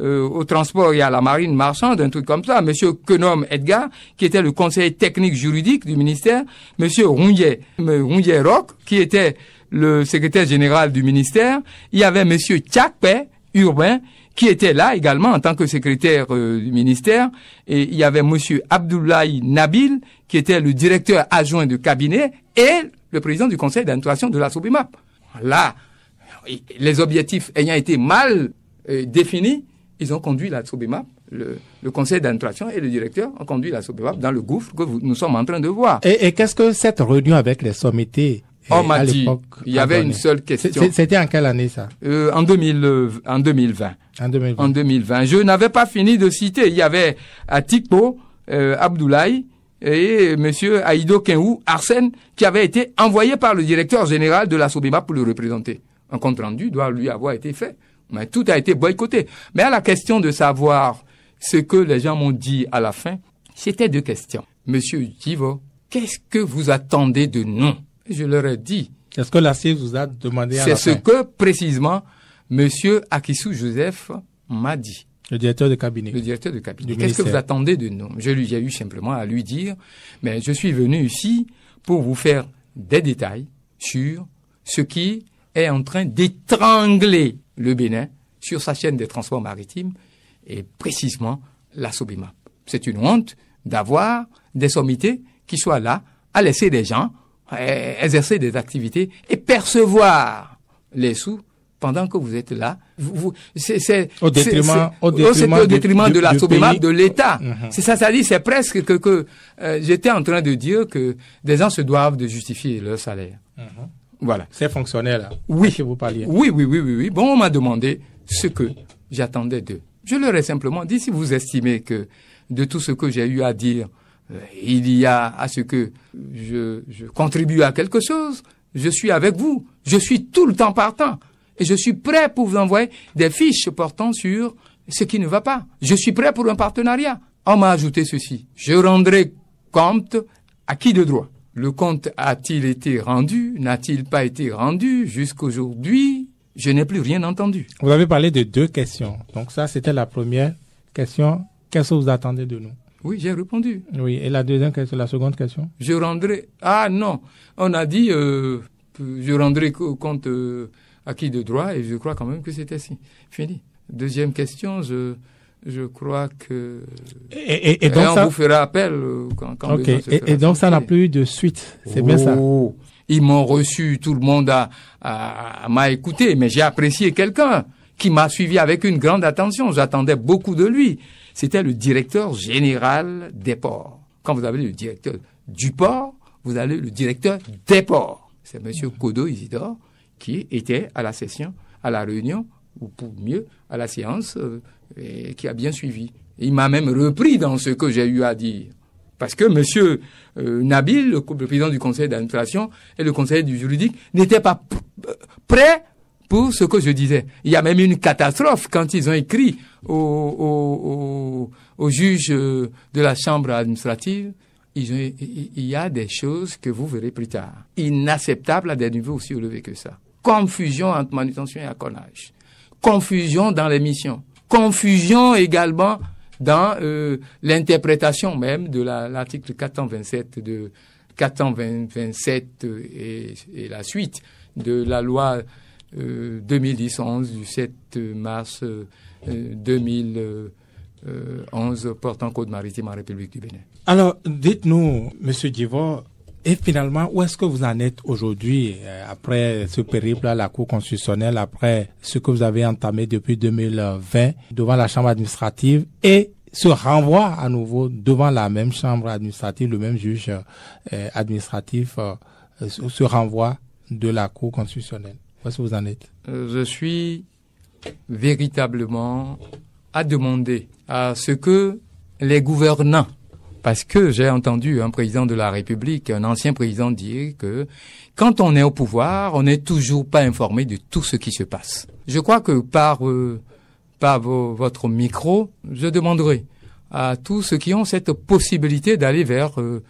Speaker 1: euh, au transport et à la marine marchande, un truc comme ça, Monsieur Kenom Edgar, qui était le conseiller technique juridique du ministère, Monsieur Rouillet, Rouillet qui était le secrétaire général du ministère, il y avait Monsieur Tchakpe, urbain, qui était là également en tant que secrétaire euh, du ministère. Et il y avait Monsieur Abdoulaye Nabil, qui était le directeur adjoint de cabinet et le président du conseil d'administration de la Sobimap. Là, les objectifs ayant été mal euh, définis, ils ont conduit la Sobimap le, conseil d'administration et le directeur ont conduit la SOPEVAP dans le gouffre que nous sommes en train de voir.
Speaker 2: Et, et qu'est-ce que cette réunion avec les sommités on m'a dit, il y avait une seule question. C'était en quelle année ça
Speaker 1: euh, En 2000, euh, en 2020. En 2020. En 2020. Je n'avais pas fini de citer. Il y avait Atikpo, euh, Abdoulaye et Monsieur Aïdo Kenou, Arsène, qui avait été envoyé par le directeur général de la Sobima pour le représenter. Un compte rendu doit lui avoir été fait. Mais tout a été boycotté. Mais à la question de savoir ce que les gens m'ont dit à la fin, c'était deux questions. Monsieur Utivo, qu'est-ce que vous attendez de nous je leur ai dit. Est-ce que la CIS vous a demandé à C'est ce que précisément Monsieur Akissou Joseph m'a dit. Le directeur de cabinet. Le directeur de cabinet. Qu'est-ce que vous attendez de nous Je lui ai eu simplement à lui dire, mais je suis venu ici pour vous faire des détails sur ce qui est en train d'étrangler le Bénin sur sa chaîne des transports maritimes et précisément la Sobima. C'est une honte d'avoir des sommités qui soient là à laisser des gens euh, exercer des activités et percevoir les sous pendant que vous êtes là. Vous, c'est, au détriment, de, la de l'État. Uh-huh. C'est ça, ça dit, c'est presque que, euh, j'étais en train de dire que des gens se doivent de justifier leur salaire. Uh-huh. Voilà. Ces fonctionnaires-là. Oui. Que vous parliez. Oui, oui, oui, oui, oui. Bon, on m'a demandé ce que j'attendais d'eux. Je leur ai simplement dit, si vous estimez que de tout ce que j'ai eu à dire, euh, il y a à ce que je, je contribue à quelque chose, je suis avec vous, je suis tout le temps partant et je suis prêt pour vous envoyer des fiches portant sur ce qui ne va pas. Je suis prêt pour un partenariat. On m'a ajouté ceci. Je rendrai compte à qui de droit Le compte a-t-il été rendu N'a-t-il pas été rendu Jusqu'aujourd'hui,
Speaker 2: je n'ai plus rien entendu. Vous avez parlé de deux questions. Donc ça, c'était la première question. Qu'est-ce que vous attendez de nous oui, j'ai répondu. Oui, et la deuxième question, la seconde question
Speaker 1: Je rendrai. Ah non, on a dit euh, je rendrai compte euh, à qui de droit et je crois quand même que c'était si. Fini. Deuxième question, je je crois que. Et, donc on ça... vous fera appel euh, quand. quand ok. et, donc ça n'a
Speaker 2: plus eu de suite. C'est bien ça.
Speaker 1: Oh, ils m'ont reçu, tout le monde a, a, m'a écouté, mais j'ai apprécié quelqu'un qui m'a suivi avec une grande attention. J'attendais beaucoup de lui. C'était le directeur général des ports. Quand vous avez le directeur du port, vous avez le directeur des ports. C'est M. Kodo Isidore qui était à la session, à la réunion, ou pour mieux, à la séance, euh, et qui a bien suivi. Il m'a même repris dans ce que j'ai eu à dire. Parce que M. Euh, Nabil, le, président du conseil d'administration et le conseil du juridique, n'étaient pas euh, prêts pour ce que je disais. Il y a même une catastrophe quand ils ont écrit au, au, au, au juge euh, de la chambre administrative. Ils il y a des choses que vous verrez plus tard. Inacceptables à des niveaux aussi élevés que ça. Confusion entre manutention et accolage, Confusion dans les missions. Confusion également dans euh, l'interprétation même de l'article 427 de 427 euh, et la suite de la loi 2010-11 euh, du 7 euh, mars 2011 euh, portant Code maritime en République du Bénin.
Speaker 2: Alors, dites-nous, Monsieur Divo, et finalement, où est-ce que vous en êtes aujourd'hui après ce périple à la Cour constitutionnelle, après ce que vous avez entamé depuis 2020 devant la Chambre administrative et se renvoie à nouveau devant la même Chambre administrative, le même juge administratif se renvoie de la Cour constitutionnelle
Speaker 1: euh, je suis véritablement à demander à ce que les gouvernants, parce que j'ai entendu un président de la République, un ancien président dire que quand on est au pouvoir, on n'est toujours pas informé de tout ce qui se passe. Je crois que par, euh, par votre micro, je demanderai à tous ceux qui ont cette possibilité d'aller vers euh,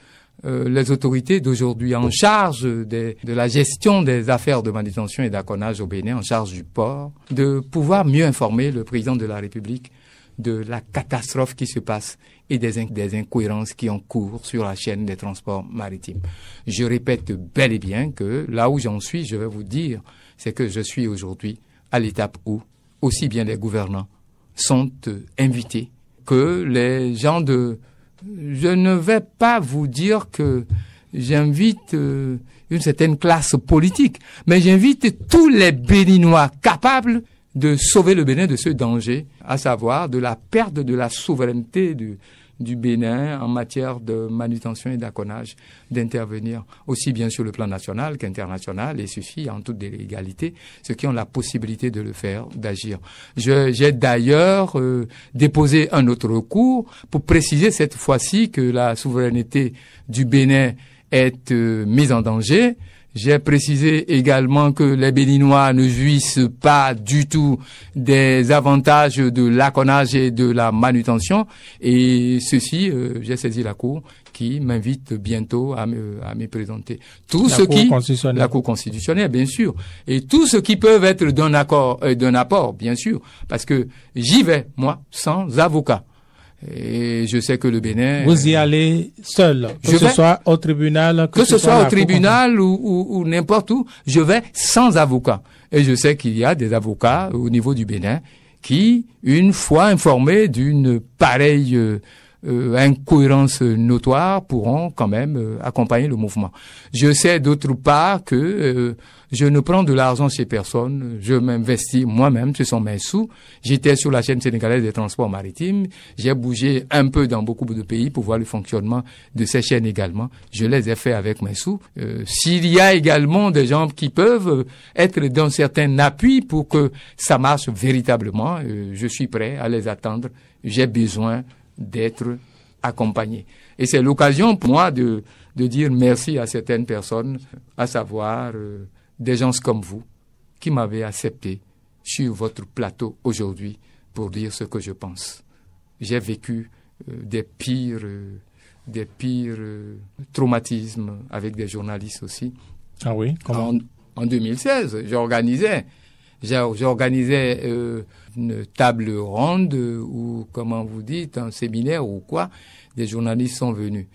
Speaker 1: euh, les autorités d'aujourd'hui en charge de la gestion des affaires de manutention et d'aconnage au Bénin, en charge du port, de pouvoir mieux informer le président de la République de la catastrophe qui se passe et des, des incohérences qui ont cours sur la chaîne des transports maritimes. Je répète bel et bien que là où j'en suis, je vais vous dire, c'est que je suis aujourd'hui à l'étape où aussi bien les gouvernants sont euh, invités que les gens de je ne vais pas vous dire que j'invite euh, une certaine classe politique, mais j'invite tous les Béninois capables de sauver le Bénin de ce danger, à savoir de la perte de la souveraineté, du du Bénin en matière de manutention et d'acconnage d'intervenir aussi bien sur le plan national qu'international et suffit en toute légalité ceux qui ont la possibilité de le faire, d'agir. J'ai d'ailleurs euh, déposé un autre recours pour préciser cette fois-ci que la souveraineté du Bénin est euh, mise en danger j'ai précisé également que les Béninois ne jouissent pas du tout des avantages de l'aconnage et de la manutention. Et ceci, euh, j'ai saisi la Cour qui m'invite bientôt à me, présenter. Tout la ce qui... Constitutionnelle. La Cour constitutionnelle, bien sûr. Et tout ce qui peut être d'un accord, euh, d'un apport, bien sûr. Parce que j'y vais, moi, sans avocat. Et je sais que le Bénin. Vous y allez seul, que ce soit
Speaker 2: au tribunal. Que, ce, soit, au tribunal
Speaker 1: ou, n'importe où, je vais sans avocat. Et je sais qu'il y a des avocats au niveau du Bénin qui, une fois informés d'une pareille euh, incohérence notoire, pourront quand même euh, accompagner le mouvement. Je sais d'autre part que euh, je ne prends de l'argent chez personne, je m'investis moi-même, ce sont mes sous. J'étais sur la chaîne sénégalaise des transports maritimes, j'ai bougé un peu dans beaucoup de pays pour voir le fonctionnement de ces chaînes également. Je les ai fait avec mes sous. Euh, S'il y a également des gens qui peuvent être d'un certain appui pour que ça marche véritablement, euh, je suis prêt à les attendre. J'ai besoin d'être accompagné. Et c'est l'occasion pour moi de, de dire merci à certaines personnes, à savoir euh, des gens comme vous qui m'avaient accepté sur votre plateau aujourd'hui pour dire ce que je pense. J'ai vécu euh, des pires, euh, des pires euh, traumatismes avec des journalistes aussi. Ah oui, en, 2016, j'organisais j'organisais une table ronde ou comment vous dites un séminaire ou quoi des journalistes sont venus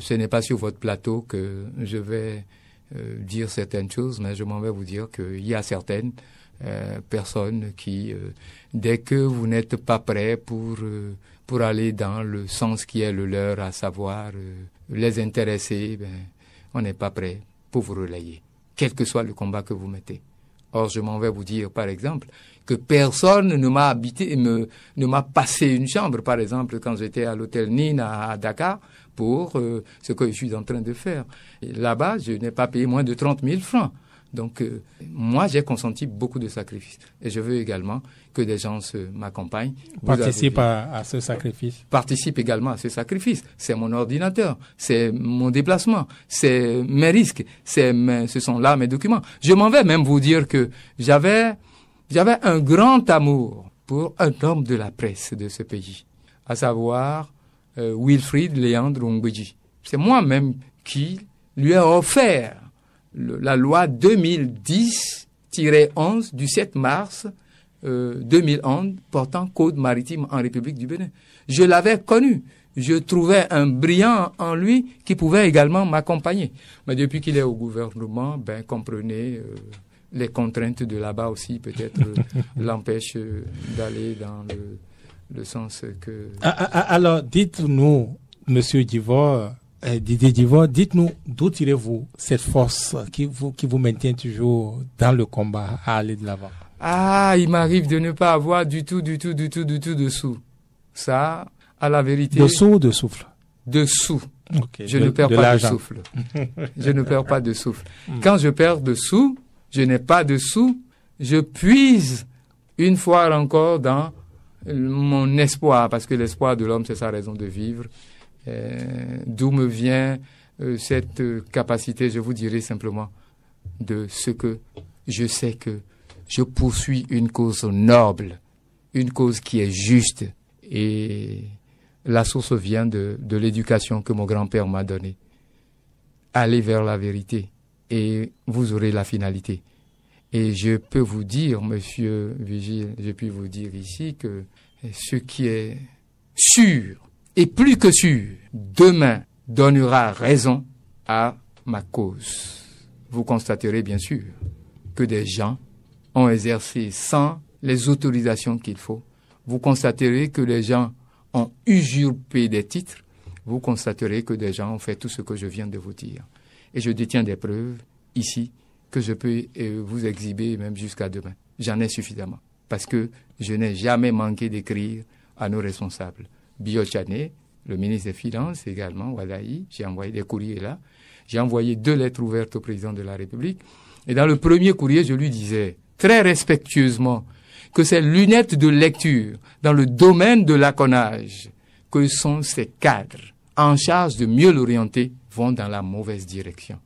Speaker 1: ce n'est pas sur votre plateau que je vais euh, dire certaines choses, mais je m'en vais vous dire qu'il y a certaines euh, personnes qui, euh, dès que vous n'êtes pas prêt pour, pour aller dans le sens qui est le leur, à savoir les intéresser, ben, on n'est pas prêt pour vous relayer, quel que soit le combat que vous mettez. Or, je m'en vais vous dire, par exemple, que personne ne m'a habité, ne m'a passé une chambre. Par exemple, quand j'étais à l'hôtel Nina à Dakar, pour euh, ce que je suis en train de faire. Là-bas, je n'ai pas payé moins de 30 000 francs. Donc, euh, moi, j'ai consenti beaucoup de sacrifices. Et je veux également que des gens m'accompagnent. Participe
Speaker 2: à, à, ce sacrifice.
Speaker 1: Participe également à ce sacrifice. C'est mon ordinateur, c'est mon déplacement, c'est mes risques, c'est ce sont là mes documents. Je m'en vais même vous dire que j'avais, j'avais un grand amour pour un homme de la presse de ce pays, à savoir euh, Wilfried Léandre Ngbeji. C'est moi-même qui lui ai offert la loi 2010-11 du 7 mars 2011 euh, portant code maritime en République du Bénin. Je l'avais connu. Je trouvais un brillant en lui qui pouvait également m'accompagner. Mais depuis qu'il est au gouvernement, ben comprenez. Euh, les contraintes de là-bas aussi peut-être l'empêchent d'aller dans le le sens que... Ah, ah, ah,
Speaker 2: alors, dites-nous, Monsieur Divor, eh, Didier Divor, dites-nous d'où tirez-vous cette force qui vous, qui vous maintient toujours dans le combat à aller de l'avant
Speaker 1: Ah, il m'arrive de ne pas avoir du tout, du tout, du tout, du tout de sous. Ça, à la vérité... De sous ou de souffle De sous. je ne perds pas de souffle. je ne perds pas de souffle. Quand je perds de sous, je n'ai pas de sous, je puise une fois encore dans euh, mon espoir, parce que l'espoir de l'homme, c'est sa raison de vivre, euh, d'où me vient euh, cette capacité, je vous dirai simplement, de ce que je sais que je poursuis une cause noble, une cause qui est juste, et la source vient de, de l'éducation que mon grand-père m'a donnée. Allez vers la vérité, et vous aurez la finalité. Et je peux vous dire, monsieur Vigile, je puis vous dire ici que ce qui est sûr et plus que sûr, demain donnera raison à ma cause. Vous constaterez bien sûr que des gens ont exercé sans les autorisations qu'il faut. Vous constaterez que les gens ont usurpé des titres. Vous constaterez que des gens ont fait tout ce que je viens de vous dire. Et je détiens des preuves ici que je peux euh, vous exhiber même jusqu'à demain. J'en ai suffisamment parce que je n'ai jamais manqué d'écrire à nos responsables. Chané, le ministre des Finances également, Wadaï, j'ai envoyé des courriers là. J'ai envoyé deux lettres ouvertes au président de la République. Et dans le premier courrier, je lui disais très respectueusement que ces lunettes de lecture dans le domaine de l'aconnage, que sont ces cadres en charge de mieux l'orienter, vont dans la mauvaise direction.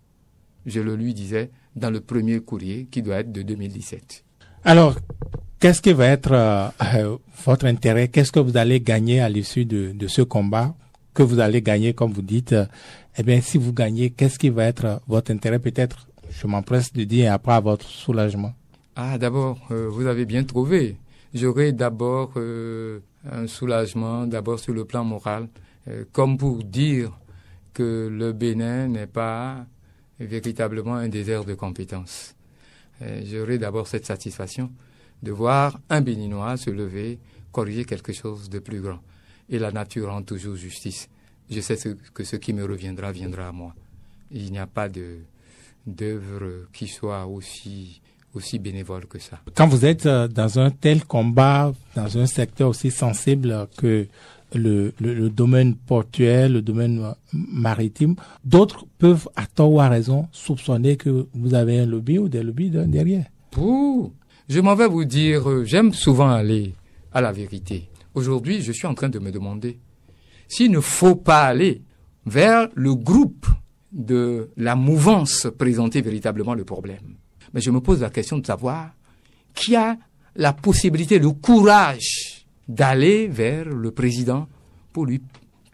Speaker 1: Je le lui disais dans le premier courrier qui doit être de 2017.
Speaker 2: Alors, qu'est-ce qui va être euh, euh, votre intérêt Qu'est-ce que vous allez gagner à l'issue de, ce combat que vous allez gagner, comme vous dites Eh bien, si vous gagnez, qu'est-ce qui va être euh, votre intérêt Peut-être, je m'empresse de dire, après votre soulagement.
Speaker 1: Ah, d'abord, vous avez bien trouvé. J'aurai d'abord un soulagement, d'abord sur le plan moral, comme pour dire que le Bénin n'est pas véritablement un désert de compétences. Euh, J'aurai d'abord cette satisfaction de voir un Béninois se lever, corriger quelque chose de plus grand. Et la nature rend toujours justice. Je sais que ce qui me reviendra viendra à moi. Il n'y a pas de d'œuvre qui soit aussi aussi bénévole que ça.
Speaker 2: Quand vous êtes euh, dans un tel combat, dans un secteur aussi sensible que le, le, domaine portuaire, le domaine maritime. D'autres peuvent, à tort ou à raison, soupçonner que vous avez un lobby ou des lobbies derrière. je m'en vais
Speaker 1: vous dire, euh, j'aime souvent aller à la vérité. Aujourd'hui, je suis en train de me demander s'il ne faut pas aller vers le groupe de la mouvance présenter véritablement le problème. Mais je me pose la question de savoir qui a la possibilité, le courage d'aller vers le président pour lui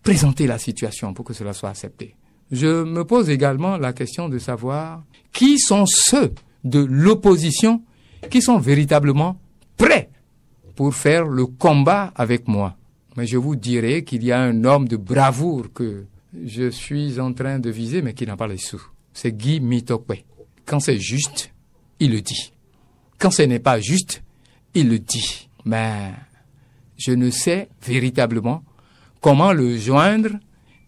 Speaker 1: présenter la situation, pour que cela soit accepté. Je me pose également la question de savoir qui sont ceux de l'opposition qui sont véritablement prêts pour faire le combat avec moi. Mais je vous dirai qu'il y a un homme de bravoure que je suis en train de viser, mais qui n'a pas les sous. C'est Guy Mitokwe. Quand c'est juste, il le dit. Quand ce n'est pas juste, il le dit. Mais je ne sais véritablement comment le joindre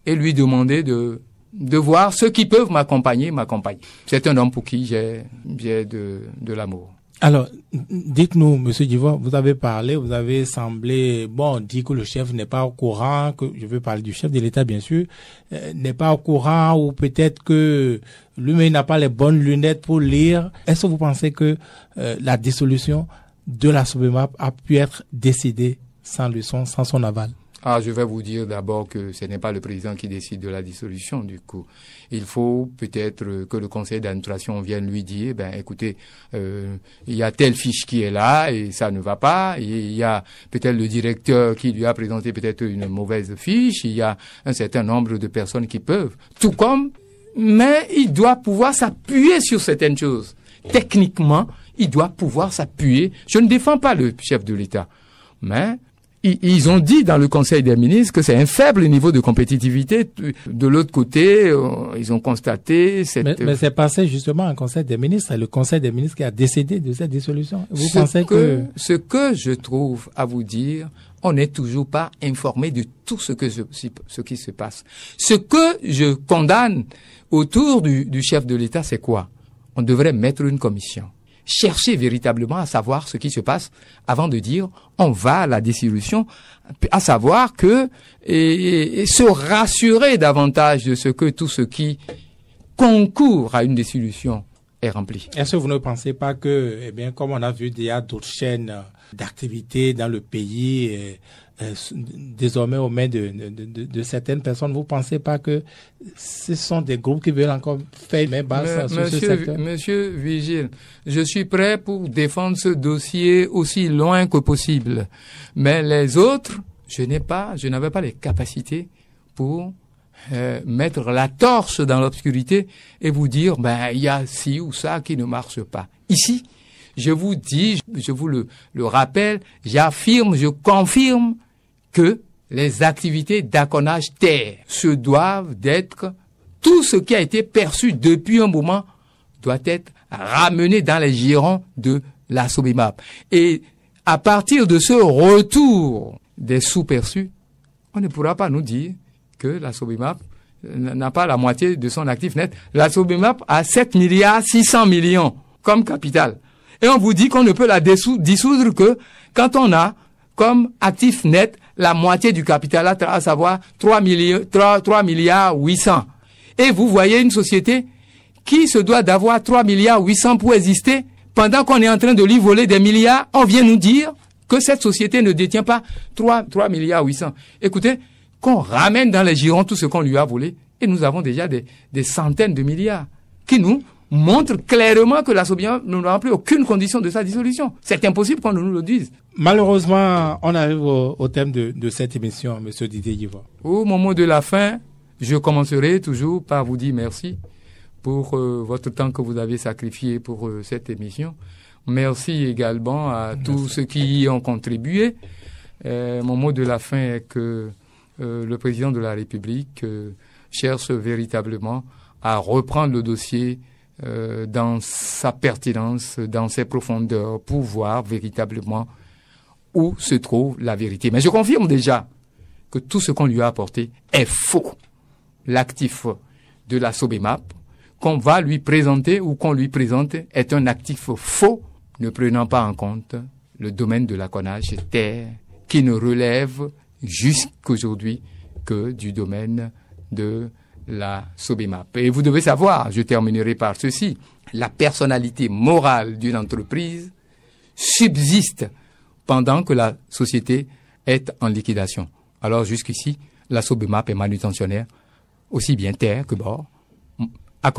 Speaker 1: et lui demander de, de voir ceux qui peuvent m'accompagner, m'accompagner. C'est un homme pour qui j'ai de, de l'amour.
Speaker 2: Alors, dites-nous, Monsieur Divo, vous avez parlé, vous avez semblé, bon, on dit que le chef n'est pas au courant, que je veux parler du chef de l'État, bien sûr, euh, n'est pas au courant, ou peut-être que lui-même n'a pas les bonnes lunettes pour lire. Est-ce que vous pensez que euh, la dissolution de la SOBEMAP a pu être décidée sans son, sans son aval
Speaker 1: ah, je vais vous dire d'abord que ce n'est pas le président qui décide de la dissolution, du coup. Il faut peut-être que le conseil d'administration vienne lui dire, ben, écoutez, euh, il y a telle fiche qui est là et ça ne va pas. il y a peut-être le directeur qui lui a présenté peut-être une mauvaise fiche. Il y a un certain nombre de personnes qui peuvent. Tout comme, mais il doit pouvoir s'appuyer sur certaines choses. Techniquement, il doit pouvoir s'appuyer. Je ne défends pas le chef de l'État, mais ils ont dit dans le Conseil des ministres que c'est un faible niveau de compétitivité. De l'autre côté, euh, ils ont constaté cette... Mais, euh,
Speaker 2: c'est passé justement un Conseil des ministres, c'est le Conseil des ministres qui a décidé de cette dissolution. Vous ce pensez que,
Speaker 1: Ce que je trouve à vous dire, on n'est toujours pas informé de tout ce, que ce qui se passe. Ce que je condamne autour du chef de l'État, c'est quoi On devrait mettre une commission chercher véritablement à savoir ce qui se passe avant de dire on va à la dissolution, à savoir que et, se rassurer davantage de ce que tout ce qui concourt à une dissolution est rempli.
Speaker 2: Est-ce que vous ne pensez pas que, eh bien, comme on a vu a d'autres chaînes d'activité dans le pays, eh, euh, désormais aux mains de, de, de, certaines personnes. Vous ne pensez pas que ce sont des groupes qui veulent encore faire main basse sur ce secteur
Speaker 1: Monsieur Vigil, je suis prêt pour défendre ce dossier aussi loin que possible. Mais les autres, je n'ai pas, je n'avais pas les capacités pour euh, mettre la torche dans l'obscurité et vous dire, ben, il y a ci ou ça qui ne marche pas. Ici, je vous dis, je vous le, le rappelle, j'affirme, je confirme que les activités d'aconnage terre se doivent d'être tout ce qui a été perçu depuis un moment doit être ramené dans les girons de la Sobimap. Et à partir de ce retour des sous-perçus, on ne pourra pas nous dire que la Sobimap n'a pas la moitié de son actif net. La Sobimap a 7 milliards 600 millions comme capital. Et on vous dit qu'on ne peut la dissoudre que quand on a comme actif net la moitié du capital, à savoir 3, milliards 3, milliards 800. Et vous voyez une société qui se doit d'avoir 3 milliards 800 pour exister, pendant qu'on est en train de lui voler des milliards, on vient nous dire que cette société ne détient pas 3, 3 milliards 800. Écoutez, qu'on ramène dans les girons tout ce qu'on lui a volé, et nous avons déjà des, centaines de milliards qui nous montrent clairement que la ne nous remplit aucune condition de sa dissolution. C'est impossible qu'on nous le dise.
Speaker 2: Malheureusement, on arrive au, thème de, cette émission, Monsieur Didier Yvon.
Speaker 1: Au moment de la fin, je commencerai toujours par vous dire merci pour euh, votre temps que vous avez sacrifié pour euh, cette émission. Merci également à tous ceux qui y ont contribué. Euh, mon mot de la fin est que le président de la République cherche véritablement à reprendre le dossier dans sa pertinence, dans ses profondeurs, pour voir véritablement où se trouve la vérité. Mais je confirme déjà que tout ce qu'on lui a apporté est faux. L'actif de la Sobemap qu'on va lui présenter ou qu'on lui présente est un actif faux, ne prenant pas en compte le domaine de la connage terre qui ne relève jusqu'aujourd'hui que du domaine de la Sobemap. Et vous devez savoir, je terminerai par ceci, la personnalité morale d'une entreprise subsiste pendant que la société est en liquidation. Alors jusqu'ici, la Sobemap est manutentionnaire, aussi bien terre que bord, à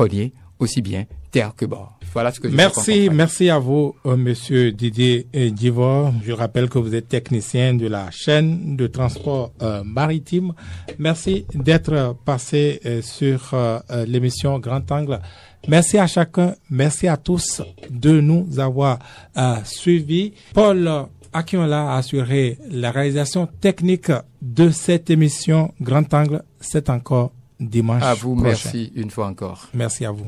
Speaker 1: aussi bien terre que bord. Voilà ce que je Merci,
Speaker 2: merci à vous, euh, monsieur Didier Divor. Je rappelle que vous êtes technicien de la chaîne de transport euh, maritime. Merci d'être passé euh, sur l'émission Grand Angle. Merci à chacun, merci à tous de nous avoir suivis. Paul on a assuré la réalisation technique de cette émission Grand Angle. C'est encore dimanche. À vous, merci une fois encore. Merci à vous.